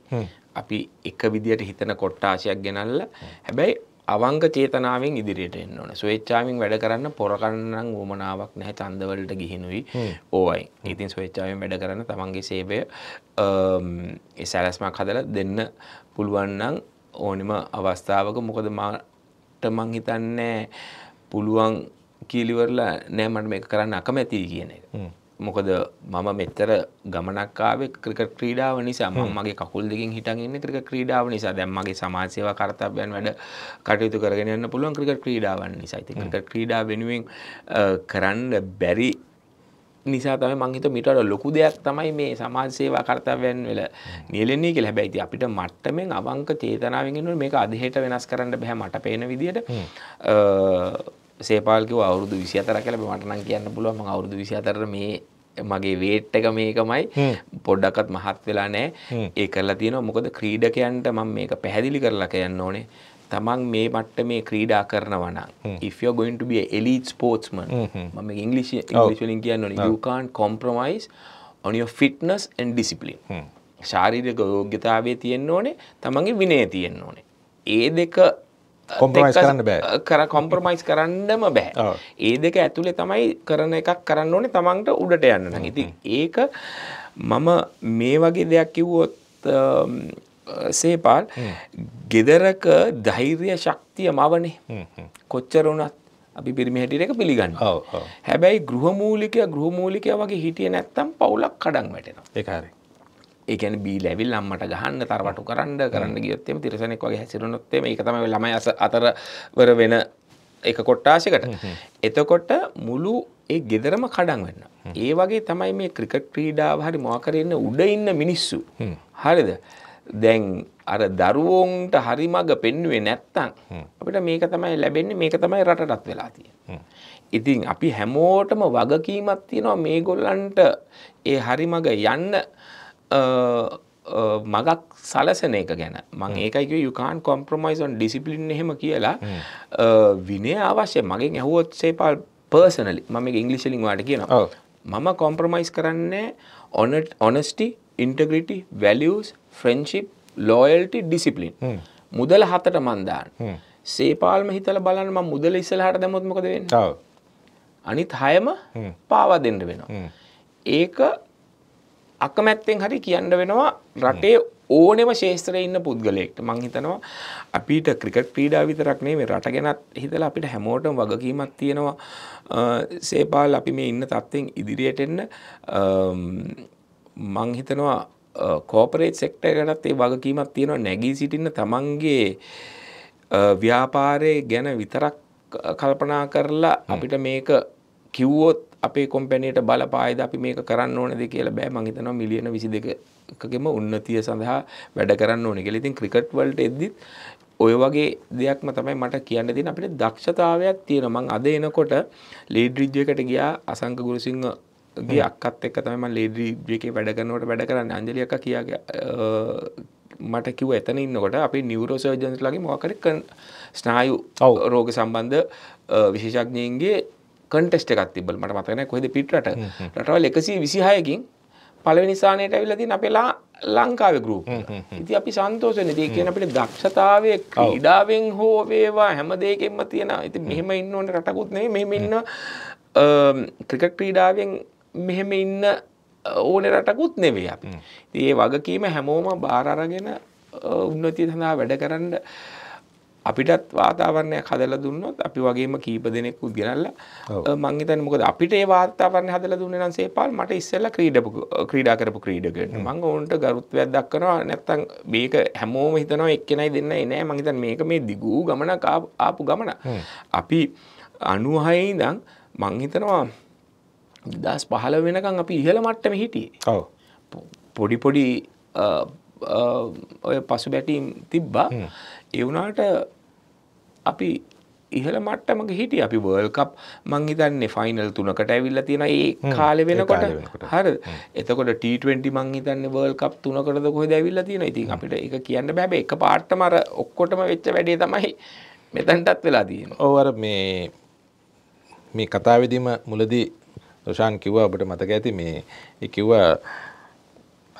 අපි එක විදියට හිතන කොට්ටාශයක් ගෙනල්ල හැබැයි අවංග චේතනාවෙන් ඉදිරියට එන්න ඕන ස්වේච්චාවෙන් වැඩ කරන්න පොරකන්නම් වුමනාවක් නැහැ චන්දවලට ගිහිනුයි ඕවයි ඉතින් ස්වේච්චාවෙන් වැඩ කරන්න තමන්ගේ සේවය සැලස්මක් හදල දෙන්න පුළුවන්නම් ඕනෙම අවස්ථාවක මොකද මට මං හිතන්නේ පුළුවන් කීලිවරලා නෑ මට මේ කරන්න අකමැති කියන එක මොකද මම මෙතර ගමනක් ආවේ ක්‍රිකට් ක්‍රීඩාව නිසා මම මගේ කකුල් දෙකෙන් හිටන් ඉන්නේ ක්‍රිකට් ක්‍රීඩාව නිසා දැන් මගේ සමාජ සේවා කර්තව්‍යයන් වැඩ කටයුතු කරගෙන යන්න පුළුවන් ක්‍රිකට් ක්‍රීඩාවන් නිසා. ඉතින් ක්‍රිකට් ක්‍රීඩාව වෙනුවෙන් කරන්න බැරි නිසා තමයි මං හිතුව මීට වඩා ලොකු දෙයක් තමයි මේ සමාජ සේවා කර්තව්‍යයන් වල නියැලෙන්නේ කියලා. හැබැයි ඉතින් අපිට මට්ටමින් අවංක චේතනාවෙන් ඉන්නවනේ මේක අධිහෙට වෙනස් කරන්න බෑ මට පේන විදියට. සේපාල්කිව අවුරුදු විසිතර කලබ මටනම් කියන්න පුළුව ම අවුරුදු විසිතර මේ මගේ වේට් එක මේකමයි පොඩ්ඩක්ත් මහත් වෙලා නෑ ඒ කරලා තියෙනවා මොකද ක්‍රීඩකයන්ට මම මේක පැහැදිලි කරලා කියන්න ඕනේ තමන් මේ මට්ට මේ ක්‍රීඩා කරනවන ඉෝ ගොයින්ටබිය එලිට ස්පෝට්ස්ම මම ඉංගලිසි ඉංගලිස්ලින් කියන්න you can't compromise on fitness and discipline ශාරීරක යෝග්‍යතාවේ තියෙන්න්න ඕනේ තමන්ගේ විනය තියෙන්න්න ඕනේ ඒ දෙක කොම්ප්‍රමයිස් කරන්න බෑ කර කොම්ප්‍රමයිස් කරන්නම බෑ ඒ දෙක ඇතුළේ තමයි කරන එකක් කරන්න ඕනේ තමන්ට උඩට යන්න නම් ඉතින් ඒක මම මේ වගේ දෙයක් කිව්වොත් සේපාල් ගෙදරක ධෛර්ය ශක්තිය මවනේ කොච්චර වුණත් අපි පිරිමි හැටියට එක පිළිගන්න. ඔව් ඔව්. හැබැයි ගෘහමූලිකය ගෘහමූලිකය වගේ හිටියේ නැත්තම් පවුලක් කඩන් වැටෙනවා. ඒක හරියි. ඒකැන බී ලැවිල් අම්මට ගහන්න තරවටු කරන්න කරන්න ගියොත්තෙම තිරසනෙක් වගේ හැසිරුණොත්තේ ඒ තම ළමයි අතරවර වෙන එක කොට්ටාශකට එතකොට මුළු ඒ ගෙදරම කඩන් වෙන්න. ඒ වගේ තමයි මේ ක්‍රිකට් ක්‍රීඩාව හරි මොකරන්න උඩ ඉන්න මිනිස්සු. හරිද. දැන් අර දරුවෝන්ට හරි මඟ පෙන්නුවේ නැත්තං. අපිට මේක තමයි ලැබෙන්නේ මේක තමයි රටටත් වෙලා තියෙන. ඉතින් අපි හැමෝටම වගකීමක් තියෙනවා මේ ගොල්ලන්ට ඒ හරි මඟ යන්න මගක් සලසන එක ගැන මං ඒකයික යුකාන් කොම්ප්‍රමයිසන් ඩිසිපලින් එහෙම කියලා විනය අවශ්‍ය මගෙන් ඇහුවොත් සේපල් පර්සනලි මම ඉංගලිසිලින් වාට කියන මම කොම්ප්‍රමයිස් කරන්නේ ඔනට ඔනස්ටි ඉන්ටග්‍රිටි වැලියස් ෆ්‍රෙන්ශිප් ලෝයල්ට ඩිසිපලින් මුදල හතට මන්දාන් සේපාල්ම හිතල බලන්න ම මුදල ඉස්සලහට දැමොත්මකද වෙන්න අනිත් හයම පාවා දෙන්න වෙනවා ඒක අකමැත්තෙන් හරි කියන්න වෙනවා රටේ ඕනෙම ශේෂත්‍රයේ ඉන්න පුද්ගලයෙක්ට මං හිතනවා අපිට ක්‍රිකට් ක්‍රීඩා විතරක් නෙමෙයි රට ගැනත් හිතලා අපිට හැමෝටම වගකීමක් තියෙනවා සේපාල් අපි මේ ඉන්න තත්ත්වෙන් ඉදිරියට එන්න මං හිතනවා කෝපරේට් සෙක්ටර් එකටත් ඒ වගකීමක් තියෙනවා නැගී සිටින්න තමන්ගේ ව්‍යාපාරය ගැන විතරක් කල්පනා කරලා අපිට මේක කිව්වොත් අපේ කොම්පැනියට බලපායිද අපි මේක කරන්න ඕනද කියලා බෑ මං හිතනවා මිලියන 22 එකකෙම උන්නතිය සඳහා වැඩ කරන්න ඕනේ කියලා. ඉතින් ක්‍රිකට් වලට එද්දිත් ඔය වගේ දෙයක්ම තමයි මට කියන්න තියෙන අපිට දක්ෂතාවයක් තියෙනවා. මං අද එනකොට ලීඩ් රිජ් එකට ගියා අසංක ගුරුසිංහ ගේ අක්කත් එක්ක තමයි මම ලීඩ් රිජ් එකේ වැඩ කරනකොට වැඩ කරන්නේ. අංජලි අක්කා කියාගේ මට කිව්ව එතන ඉන්නකොට අපි නිවරෝසර්ජන්ස් ලගේ මොකක්ද ස්නායු රෝග සම්බන්ධ විශේෂඥයන්ගේ කටෙස්ට එකක් තිබල මට මතන කොහෙද පිටට රටවල් එකසි විසිහයකින් පලවෙනිසානයට ඇවිලතින් අපේලා ලංකාව ගරුප් ඉති අපි සන්තෝසන දී කියන අපිට දක්ෂතාවය ඉඩාවෙන් හෝ වේවා හැම දෙකෙන්ම තියෙන ඉති මෙහෙම ඉන්නවට රටකුත්නේ මෙම ඉන්න ක්‍රිකට් ක්‍රීඩාවෙන් මෙහෙම ඉන්න ඕන රටකුත් නෙවේ අපි ඒ වගකීම හැමෝම බාරගෙන උන්නතිය සඳහා වැඩ කරන්න අපිටත් වාතාවරණයක් හදලා දුන්නොත් අපි වගේම කීප දෙනෙක්කුත් ගෙනල්ලා මං හිතන්නේ මොකද අපිට ඒ වාතාවරණය හදලා දුන්නේ නම් සේපාල් මට ඉස්සෙල්ලා ක්‍රීඩපු ක්‍රීඩා කරපු ක්‍රීඩකයෙක් මං ඕන්ට ගරුත්වයක් දක්වනවා නැත්තම් මේක හැමෝම හිතනවා එක්කෙනයි දෙන්නයි නෑ මං හිතන්නේ මේක මේ දිගු ගමනක් ආපු ගමන අපි 96 ඉඳන් මං හිතනවා 2015 වෙනකන් අපි ඉහළ මට්ටමේ හිටියේ ඔව් පොඩි පොඩි ඔය පසු බැටීම් තිබ්බා ඒ වුණාට අපි ඉහළ මට්ටම හිටිය අපි වර්ල්කප් මං හිතන්නේ ෆයිනල් තුනකට ඇවිල්ලා තියෙන ඒ කාලෙ වෙනකොට හර එතකොට ට20 මං හිතන්නේ වර්ල්කප් තුනකටද කොහෙද ඇවිල්ලා තියෙන ඉතින් අපිට ඒක කියන්න බෑ එක පාට්ටම අර ඔක්කොටම වෙච්ච වැඩේ තමයි මෙතනටත් වෙලා තියෙන්නේ ඔව් අර මේ මේ කතාවේදීම මුලදී රොෂාන් කිව්වා ඔබට මතක ඇති මේ ඒ කිව්වා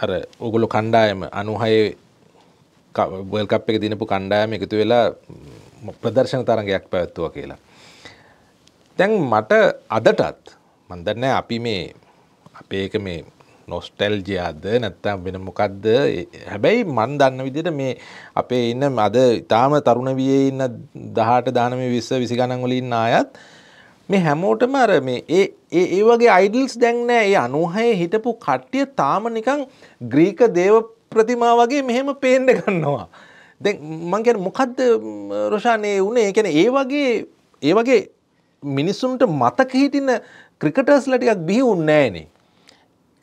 අර ඕගොල්ලෝ කණ්ඩායම 96 වල්කප් එක දිනපු කණ්ඩායම එකතු වෙලා ප්‍රදර්ශන තරගයක් පැවැත්තුව කියලා. තැන් මට අදටත් මන්දන්න අපි මේ අපේක මේ නොස්ටැල්ජයාද නැත්තම් වෙන මොකක්ද හැබැයි මන් දන්න විදිට මේ අපේ ඉන්න අද ඉතාම තරුණ වියේ ඉන්න දහට දානම විස්ස විසිගණන්වලින් ආයත් මේ හැමෝටම අර මේ ඒ ඒ වගේ අයිඩල්ස් දැන්නෑ ඒ අනුහය හිටපු කට්ටිය තාම නිකං ග්‍රීක දේව ප්‍රතිමා වගේ මෙහෙම පේන්න ගන්නවා. දැන් මං කියන්නේ මොකද්ද රොෂානේ උනේ? ඒ කියන්නේ ඒ වගේ ඒ වගේ මිනිස්සුන්ට මතක හිටින ක්‍රිකටර්ස්ලා ටිකක් බිහි වුන්නේ නැහනේ.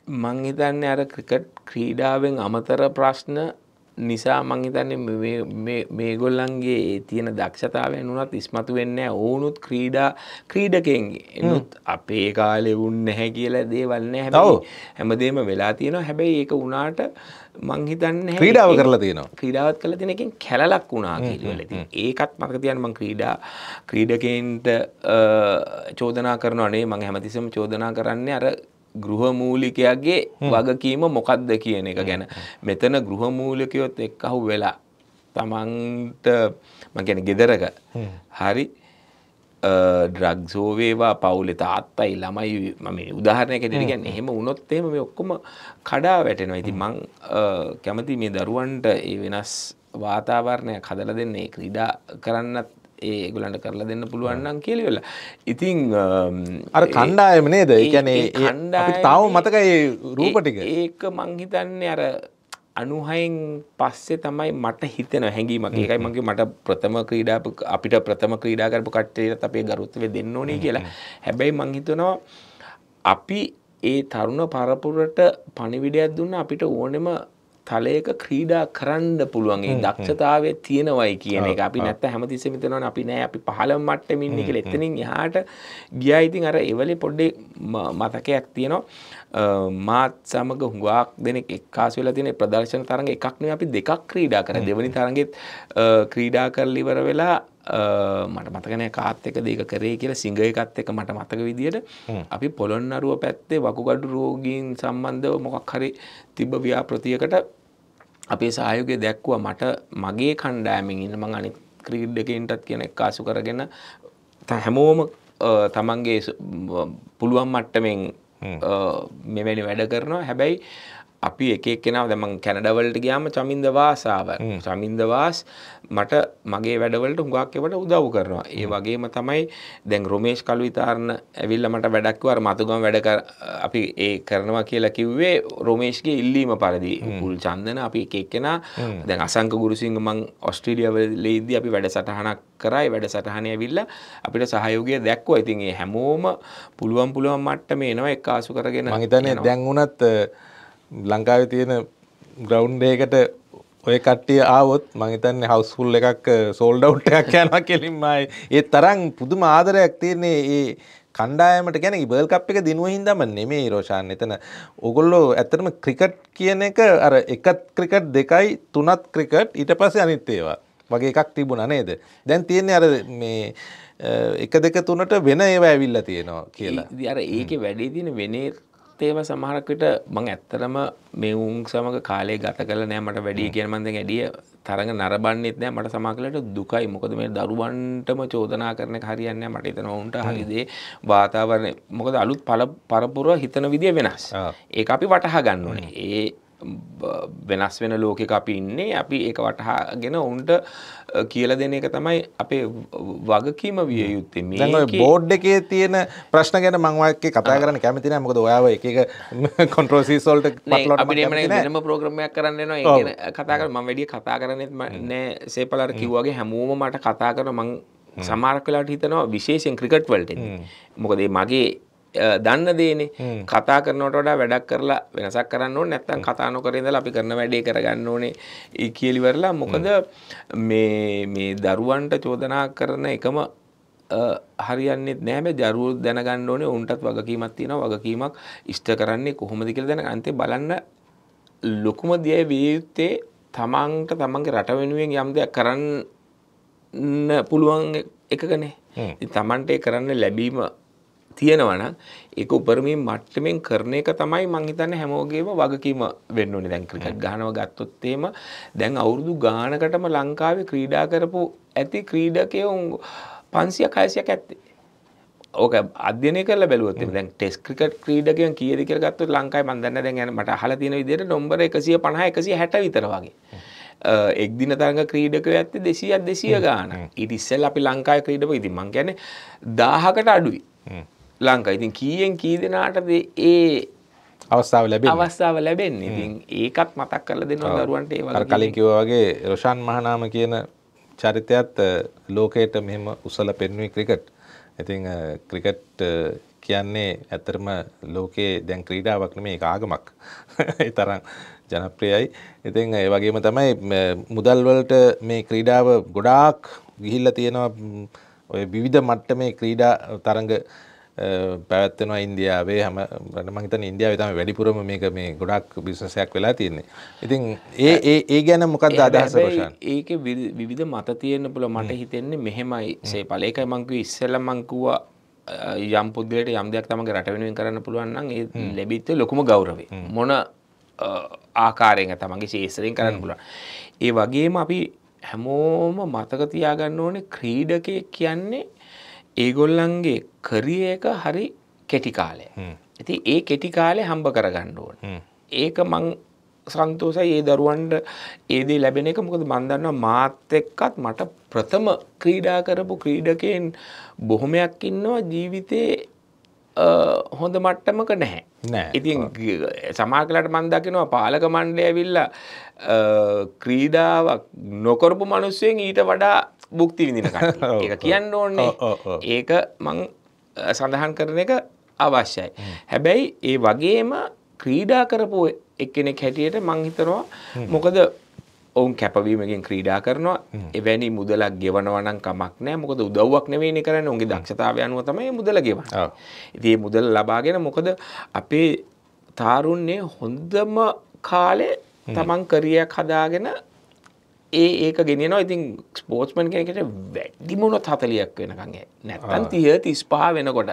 මං හිතන්නේ අර ක්‍රිකට් ක්‍රීඩාවෙන් අමතර ප්‍රශ්න නිසා මං හිතන්නේ මේගොල්ලන්ගේ තියෙන දක්ෂතාවයෙන් වුණත් ඉස්මතු වෙන්න ඕනුත් ක්‍රීඩා ක්‍රීඩකෙන්ගේ එනුත් අපේ කාලෙ උන්න නැහැ කියලා දේවල්න්න හැබව හැමදේම වෙලා තියෙනවා හැබැයි ඒක වුණාට මංහිතන්න ක්‍රීඩාව කරලා තියෙනවා ක්‍රීඩාවත් කල තිනකින් කැලක් වුණා කියලති ඒකත් මක තියන් මං ක්‍රීඩා ක්‍රීඩකෙන්ට චෝදනා කරනනේ මං හැමතිසම චෝදනා කරන්නේ අර ගෘහමූලිකයක්ගේ වගකීම මොකක්ද කියන එක ගැන මෙතන ගෘහමූලිකයොත් එක්කහු වෙලා තමන්ට මගැන ගෙදරක හරි ඩ්‍රක්සෝවේවා පවුලෙ තාත්තයි ළමයි මම උදාහරණය කෙට ගැන්න එහෙම උනොත්තේම මේ ඔක්කොම කඩා වැටෙනවා ඇති මං කැමති මේ දරුවන්ට ඒ වෙනස් වාතාවරණය කදල දෙන්නේ ක්‍රීඩා කරන්නත් ඒගොලන්ට කරලා දෙන්න පුළුවන්නම් කියලිවෙලා ඉතිං අර කණ්ඩායම නේද එකැනේ කණ්ඩාය තාව මතකයි රූපටික ඒක මංහිතන්නේ අර අනුහයෙන් පස්සේ තමයි මට හිතන හැඟීමක් ඒකයි මගේ මට ප්‍රථම ක්‍රීඩා අපිට ප්‍රථම ක්‍රීඩා කරපු කට්ටියට අපේ ගරුත්වය දෙන්න ඕනේ කියලා. හැබැයි මං හිතනවා අපි ඒ තරුණ පරපුරට පණිවිඩයක් දුන්න අපිට ඕනෙම තලයක ක්‍රීඩා කරන්න පුළුවන්ගේ දක්ෂතාවය තියෙනවයි කියන එක අපි නැත්ත හැමතිස්ස මෙතනවන අපි නෑ අපි පහළම් මට්ටමින්න කෙ එතනින් යාට ගියා ඉතින් අර එවලි පොඩ්ඩේ මතකයක් තියෙනවා මාත් සමඟ හුඟක් දෙනෙක් එක්කාස වෙලා තියෙන ප්‍රදර්ශන තරඟ එකක්නේ අපි දෙකක් ක්‍රීඩා කර දෙවනි තරගෙත් ක්‍රීඩා කරලිවර වෙලා මට මතකන කාත් එක දෙක කරේ කියල සිංහ එකත් එක මට මතක විදියට අපි පොළොන් අරුව පැත්තේ වකුගඩු රෝගීන් සම්බන්ධව මොකක් හරි තිබ්බ ව්‍යාපෘතියකට අපේ සහයෝගය දැක්වා මට මගේ කණ්ඩෑමෙන් ඉන්න මං අනි ක්‍රීඩ්ඩකන්ටත් කියන කාසු කරගෙන හැමෝම තමන්ගේ පුළුවන් මට්ටමෙන් මෙවැනි වැඩ කරනවා හැබැයි අපි එකක් කෙනාව දම කැනඩවලට ගයාම චමින්ද වාසාව චමින්දවාස් මට මගේ වැඩවලට උගක්කවට උදව් කරනවා ඒ වගේම තමයි දැන් රොමේෂ් කලු විතාරණ ඇවිල්ල මට වැඩක්වර මතුගම් වැඩ අපි ඒ කරනවා කියලා කිව්වේ රොමේෂ්ගේ ඉල්ලීම පරදි පුල් චන්දන අපි එකක් කෙනා දැන් අසංක ගුරුසිංහ මං ඔස්ට්‍රේඩියවලේදී අපි වැඩ සටහනක් කරයි වැඩ සටහනය විල්ල අපිට සහයෝගය දැක්ව ඉතින්ගේ හැමෝම පුළුවන් පුළුවන් මට්ට මේ නවා එක්කාසු කරගෙන මහිතනය දැන්වුනත් ලංකාව තියෙන ග්‍රවන්් ඒකට ඔය කට්ටිය ආවොත් මහිතන්න හවස්හුල් එකක් සෝල්ඩවට්ටයක් යනවා කෙලින්මයි ඒ තරම් පුදුම ආදරයක් තියන්නේ ඒ කණ්ඩායමට ගැන ඉබල් කප් එක දිනුවහින්දම නෙමේ රෝෂාන් එතන ඔගොල්ලෝ ඇතරම ක්‍රිකට් කියන එක අර එකත් ක්‍රිකට් දෙකයි තුනත් ක්‍රිකට් ඊට පස්සේ අනිත් ඒවා වගේ එකක් තිබුණ නේද දැන් තියෙන්නේ අර මේ එක දෙක තුනට වෙන ඒව ඇවිල්ලා තියෙනවා කියලා අර ඒක වැඩේ තියෙන වෙනේ ඒව සමහරකට මං ඇත්තරම මේ උන් සමග කාලේ ගත කළ නෑ මට වැඩිය කියන මන්ද ඇඩිය තරඟ නරබන්නෙත් නෑ මට සමාකලට දුකයි මොකද මේ දරුවන්ටම චෝදනා කරන හරියන්න මට එතන ඔවුන්ට හරිදේ වාතාවරණය මොකද අලුත් පල පරපුරුව හිතන විදිය වෙනස් ඒ අපි වටහා ගන්න ඕනේ ඒ වෙනස් වෙන ලෝකෙක අපි ඉන්නේ අපි ඒක වටහාගෙන ඔවුන්ට කියල දෙන එක තමයි අපේ වගකීම විය යුත්තේ මේ බෝඩ් එකේ තියෙන ප්‍රශ්න ගැන මංවාක්‍ය කතා කරන්න කැමතින මොකද ඔයාව එක කොන්ට්‍රෝසී සෝල්ට ම ප්‍රෝග්‍රමයක් කරන්න න කතාකර ම වැඩිය කතා කරනෙත් නෑ සේපලට කිව්වාගේ හැමෝම මට කතා කර මං සමාරක් කලාට හිතනවා විශේෂෙන් ක්‍රිකට් වලට මොකදේ මගේ දන්න දේනේ කතා කරනට වඩා වැඩක් කරලා වෙනසක් කරන්න ඕන නැත්තම් කතා නොකරේදලා අපි කරන වැඩේ කරගන්න ඕනේ ඒ කියලිවරලා මොකද මේ මේ දරුවන්ට චෝදනා කරන එකම හරියන්නෙත් නෑම දරුවෝ දැනගන්න ඕනේ උන්ටත් වගකීමක් තියෙනවා වගකීමක් ඉෂ්ට කරන්නේ කොහොමද කියලා දැන අන්තිේ බලන්න ලොකුම දිය විය යුත්තේ තමන්ට තමන්ගේ රට වෙනුවෙන් යම් දෙයක් කරන්න පුළුවන් එකගනේ තමන්ට කරන්න ලැබීම තියෙනවනම් ඒක උපරිමයෙන් මට්ටමින් කරන එක තමයි මං හිතන්නේ හැමෝගේම වගකීම වෙන්න ඕනේ දැන් ක්‍රිකට් ගහනවා ගත්තොත් එහෙම දැන් අවුරුදු ගානකටම ලංකාවේ ක්‍රීඩා කරපු ඇති ක්‍රීඩකයෝ 500ක් 600ක් ඇත්තේ ඕක අධ්‍යනය කල බැලුවත් දැන් ටෙස් ක්‍රිකට ක්‍රීඩකයන් කියද කියලා ගත්තොත් ලංකායි මන් දන්න දැන් යන මට අහලා තියෙන විදිහට නම්බර 150 160 විතර වගේ. එක් දින තරඟ ක්‍රීඩකයෝ ඇත්තේ 200ක් 200 ගාණක්. ඊට ඉස්සෙල්ලා අපි ලංකාවේ ක්‍රීඩකෝ ඉතින් මං කියන්නේ 1000කට අඩුයි. ලංකා ඉතින් කීයෙන් කී දෙනාටද ඒ අවස්ථාව ලැබෙන අවස්ථාව ලැබෙන්නේ ඉතින් ඒකත් මතක් කරලා දෙනවා දරුවන්ට ඒ වගේ කලින් කිව්වා වගේ රොෂාන් මහනාම කියන චරිතයත් ලෝකයට මෙහෙම උසල පෙන්වුවේ ක්‍රිකට්. ඉතින් ක්‍රිකට් කියන්නේ ඇත්තටම ලෝකේ දැන් ක්‍රීඩාවක් නෙමෙයි ඒක ආගමක්. ඒ තරම් ජනප්‍රියයි. ඉතින් ඒ වගේම තමයි මුදල් වලට මේ ක්‍රීඩාව ගොඩාක් ගිහිල්ලා තියෙනවා ඔය විවිධ මට්ටමේ ක්‍රීඩා තරඟ පැවැත්වෙනවා ඉන්දියාවේ හම රටමහිත ඉන්දියාව තම වැඩිපුරම මේක මේ ගොඩක් බිසසයක් වෙලා තියන්නේ ඉතින් ඒ ඒ ඒ ගැන මොකක්ද අදහස ඒක විධ මත තියෙන්න්න පුල මට හිතෙන්නේ මෙහෙමයි සේ පලේකයි මංකව ඉස්සල්ල මංකුවා යම් පුද්ගලට යම් දෙයක් තමගේ රට වෙනුවෙන් කරන්න පුළුවන්න්න ඒ ලැබිත්ත ලොකුම ගෞරවේ මොන ආකාරයෙන් තමගේ ශේස්ත්‍රයෙන් කරන්න පුළන් ඒ වගේම අපි හැමෝම මතක තියාගන්න ඕනේ ක්‍රීඩකය කියන්නේ ඒගොල්ලන්ගේ කරිය එක හරි කෙටිකාලය ඇති ඒ කෙටිකාලය හම්බ කරගන්න ඕන ඒක මං සංතෝසයි ඒ දරුවන්ට ඒදේ ලැබෙන එක මොකද බන්දන්න මාත් එක්කත් මට ප්‍රථම ක්‍රීඩා කරපු ක්‍රීඩකයෙන් බොහොමයක් ඉන්නවා ජීවිතයේ හොඳ මට්ටමක නැහැ ඉතින් සමාකලට මන්දකිනවා පාලක මණ්ඩය ඇවිල්ලා ක්‍රීඩාවක් නොකොරපු මනුස්සයෙන් ඊට වඩා බුක්ති විඳිනකට ඒ කියන්න ඕන්නේ ඒක මං සඳහන් කරන එක අවශ්‍යයි. හැබැයි ඒ වගේම ක්‍රීඩා කරපු එක්කෙනෙක් හැටියට මං හිතනවා මොකද ඔවුන් කැපවීමකින් ක්‍රීඩා කරනවා එවැනි මුදලක් ගෙවනවනම් කමක් නෑ මොකද උදව්වක් නෙවෙයිනේ කරන්නේ උන්ගේ දක්ෂතාවය අනුව තමයි මුදල ගෙවන්නේ. ඉතින් මේ මුදල ලබාගෙන මොකද අපේ තාරුණ්‍යයේ හොඳම කාලේ තමන් කරියක් හදාගෙන ඒ ඒක ගෙනනවා ඉතින් ස්පෝර්ස්මන් කෙනෙකට වැඩිමුණොත් හතලියක් වෙනකං නැත්තන් තිය තිස්පා වෙනකොට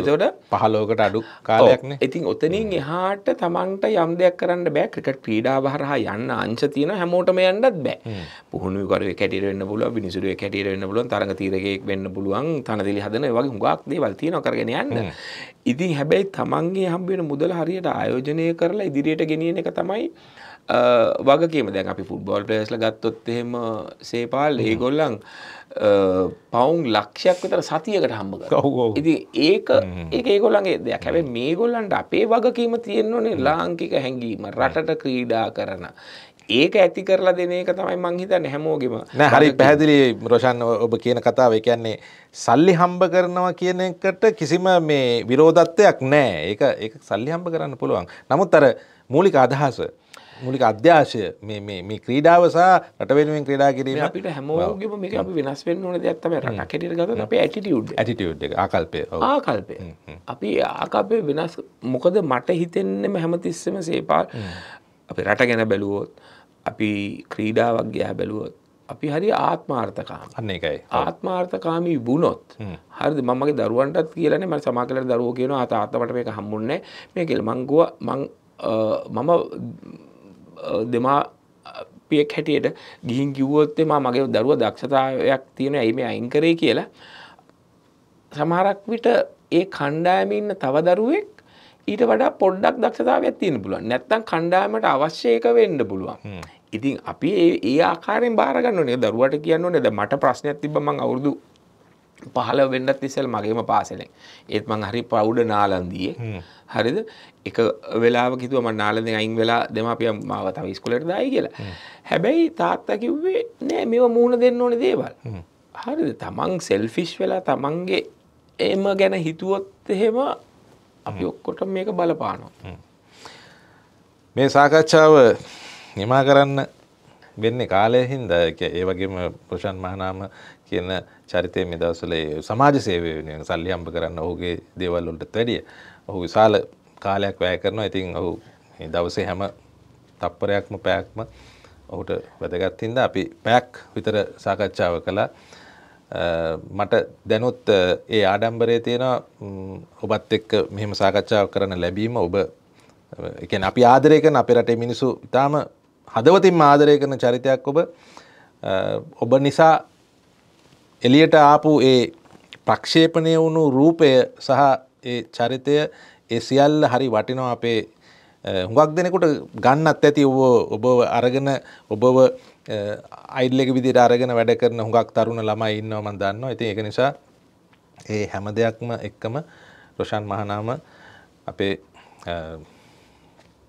එතකොට පහලෝකට අඩු කාලයක්න ඉතින් ඔතනින් එහාට තමන්ට යම් දෙයක් කරන්න බෑ ක්‍රිකට් පීඩා හරහා යන්න අංශ තියන හැමෝටම යන්නත් බෑ පුහුණුකර කැටිරෙන්න්න පුල විනිසුරුව කැටිරෙන්න්න පුලුවන් තරඟ තීරකෙක් වෙන්න පුළුවන් තනදිලි හදන වගේ හුඟක් දේවල් තියෙන කරගෙන යන්න ඉතින් හැබැයි තමන්ගේ හම්බෙන මුදල හරියට ආයෝජනය කරලා ඉදිරියට ගෙනියන එක තමයි වගකීම දැන් අපි ෆුට්බෝල් ප්ලේස්ල ගත්තොත් එහෙම සේපාල් ඒගොල්ලන් පවුන් ලක්ෂයක් විතර සතියකට හම්බක ඉති ඒක ඒ ඒගොල්ලන්ගේ දෙයක් හැබැ මේ ගොල්ලන්ට අපේ වගකීම තියෙන්වනේ ලාංකික හැඟීම රටට ක්‍රීඩා කරන ඒක ඇති කරලා දෙන එක තමයි මංහිතන්න හැමෝගෙම හරි පැහැදිලි රෝෂන් ඔබ කියන කතාව කියන්නේ සල්ලි හම්බ කරනවා කියන එකට කිසිම මේ විරෝධත්වයක් නෑ ඒ ඒ සල්ලි හම්බ කරන්න පුළුවන් නමුත් අර මූලික අදහස මුලික අධ්‍යාශය මේ ක්‍රීඩාව සහ රටවෙනුවෙන් ක්‍රඩා කිරීම අපිට හැමෝගම මේ අපි වෙනස් වෙන් ඕන දෙයක්ත්තම රන්න කෙටිර ගත අප ඇටිටියුඩ් ඇටිටියුඩ් ආකල්පය ආකල්පය hmm, hmm. අපි ආකල්පය වෙනස් මොකද මට හිතෙන්න්නම හැමතිස්සම සේපාල් hmm. අපි රට ගැන බැලුවොත් අපි ක්‍රීඩාවක් ගයා බැලුවොත් අපි හරි ආත්මාර්ථකාම අන්න එකයි ආත්මාර්ථකාමී වුණොත් හරිද මමගේ දරුවන්ටත් කියලන ම සමාකලට දරුව කියන අතාත්තමට මේක හම්බුන්නේ මේ කෙල් මංගුව මං මම දෙමා පියෙක් හැටියට ගිහින් කිව්වොත් එමා මගේ දරුව දක්ෂතාවයක් තියෙන ඇයි මේ අයින් කරේ කියලා සමහරක් විට ඒ කණ්ඩායමේ ඉන්න තව දරුවෙක් ඊට වඩා පොඩ්ඩක් දක්ෂතාවයක් තියෙන පුළුවන් නැත්තම් කණ්ඩායමට අවශ්‍ය එක වෙන්න පුළුවන් ඉතින් අපි ඒ ආකාරයෙන් බාරගන්න ඕනේ දරුවට කියන්න ඕනේ දැන් මට ප්‍රශ්නයක් තිබ්බ මං අවුරුදු පහල වෙන්නත් ඉස්සල් මගේම පාසලෙන් ඒත් මං හරි ප්‍රෞඩ නාලන්දියේ හරිද එක වෙලාව කිතුව ම නාලඳ අයින් වෙලා දෙමාපිය මාව තම ස්කුලට දයි කියලා හැබැයි තාත්තා කිව්වේ නෑ මෙව මුහුණ දෙන්න ඕන දේවල් හරිද තමන් සෙල්ෆිෂ් වෙලා තමන්ගේ එම ගැන හිතුවොත් එහෙම අපි ඔක්කොට මේක බලපානවා මේ සාකච්ඡාව නිමා කරන්න වෙන්නේ කාලය හින්ද ඒ වගේම ප්‍රෂන් මහනාම කියන චරිතය මේ දවස්වල සමාජ සේවය වෙනුවෙන් සල්ලි හම්බ කරන්න ඔහුගේ දේවල් වලටත් වැඩිය ඔහු විශාල කාලයක් වැය කරනවා. ඉතින් ඔහු මේ දවසේ හැම තප්පරයක්ම පැයක්ම ඔහුට වැදගත් හින්දා අපි පැයක් විතර සාකච්ඡාව කළා. මට දැනුත් ඒ ආඩම්බරය තියෙන ඔබත් එක්ක මෙහෙම සාකච්ඡාව කරන්න ලැබීම ඔබ එකන අපි ආදරය කරන අප රටේ මිනිසු ඉතාම හදවතින් ආදරය කරන චරිතයක් ඔබ ඔබ නිසා එලියට ආපු ඒ ප්‍රක්ෂේපණය වුණු රූපය සහ ඒ චරිතය ඒ සියල්ල හරි වටිනවා අපේ හුඟක් දෙනෙකුට ගන්නත් ඇති ඔබ ඔබව අරගෙන ඔබව අයිල්ලෙක විදිට අරගෙන වැඩ කරන හුඟක් තරුණ ළමයි ඉන්නවා මන් දන්නවා ඉතින් ඒක නිසා ඒ හැම දෙයක්ම එක්කම රොෂන් මහනාම අපේ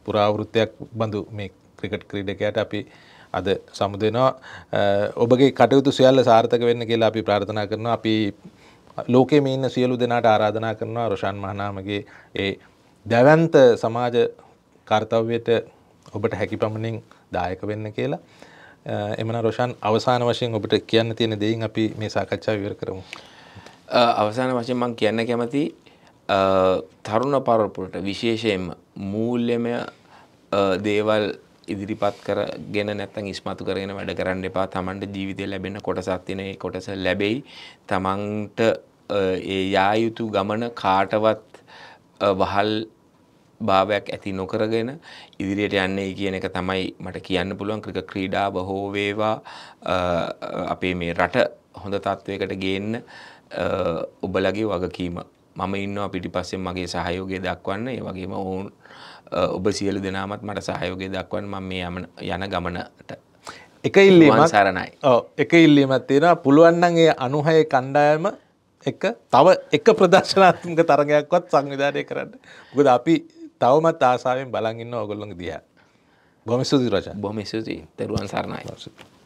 පුරාවෘත්තයක් බඳු මේ ක්‍රිකට් ක්‍රීඩකයට අපි අද සමුදෙනවා ඔබගේ කටයුතු සියල්ල සාර්ථක වෙන්න කියලා අපි ප්‍රාර්ථනා කරනවා අපි ලෝකයේ මේ ඉන්න සියලු දෙනාට ආරාධනා කරනවා රොෂාන් මහනාමගේ ඒ දැවන්ත සමාජ කාර්තව්‍යයට ඔබට හැකි පමණින් දායක වෙන්න කියලා එමන රොෂාන් අවසාන වශයෙන් ඔබට කියන්න තියෙන දෙයින් අපි මේ සාකච්ඡා විවර කරමු. අවසාන වශයෙන් මම කියන්න කැමති තරුණ පරපුරට විශේෂයෙන්ම මූල්‍යමය දේවල් ඉදිරිපත් කරගෙන නැත්තම් ඉස්මතු කරගෙන වැඩ කරන්න එපා. Tamanට ජීවිතේ ලැබෙන කොටසක් තියෙන ඒ කොටස ලැබෙයි. Tamanට ඒ යා යුතු ගමන කාටවත් වහල් භාවයක් ඇති නොකරගෙන ඉදිරියට යන්නේ කියන එක තමයි මට කියන්න පුළුවන් ක්‍රික ක්‍රීඩා බොහෝ වේවා අපේ මේ රට හොඳ තත්ත්වයකට ගේන්න ඔබලගේ වගකීම මම ඉන්නවා පිටිපස්සෙන් මගේ සහයෝගය දක්වන්න ඒ වගේම ඔවුන් ඔබ සියලු දෙනාමත් මට සහයෝගය දක්වන් මම මේ යම යන ගමනට එක ඉල්ලීම සරණයි එක ඉල්ලීමත් තියෙන පුළුවන්නන්ගේ අනුහය කණ්ඩායම එක තව එක ප්‍රදර්ශනාත්මක තරගයක්වත් සංවිධානය කරන්න ගොද අපි තවමත් ආසාාවෙන් බලගන්න ඔගොල්ලොඟ දිය බොමස්තුති රජ බොමස්තුති තෙරුවන් සරණයි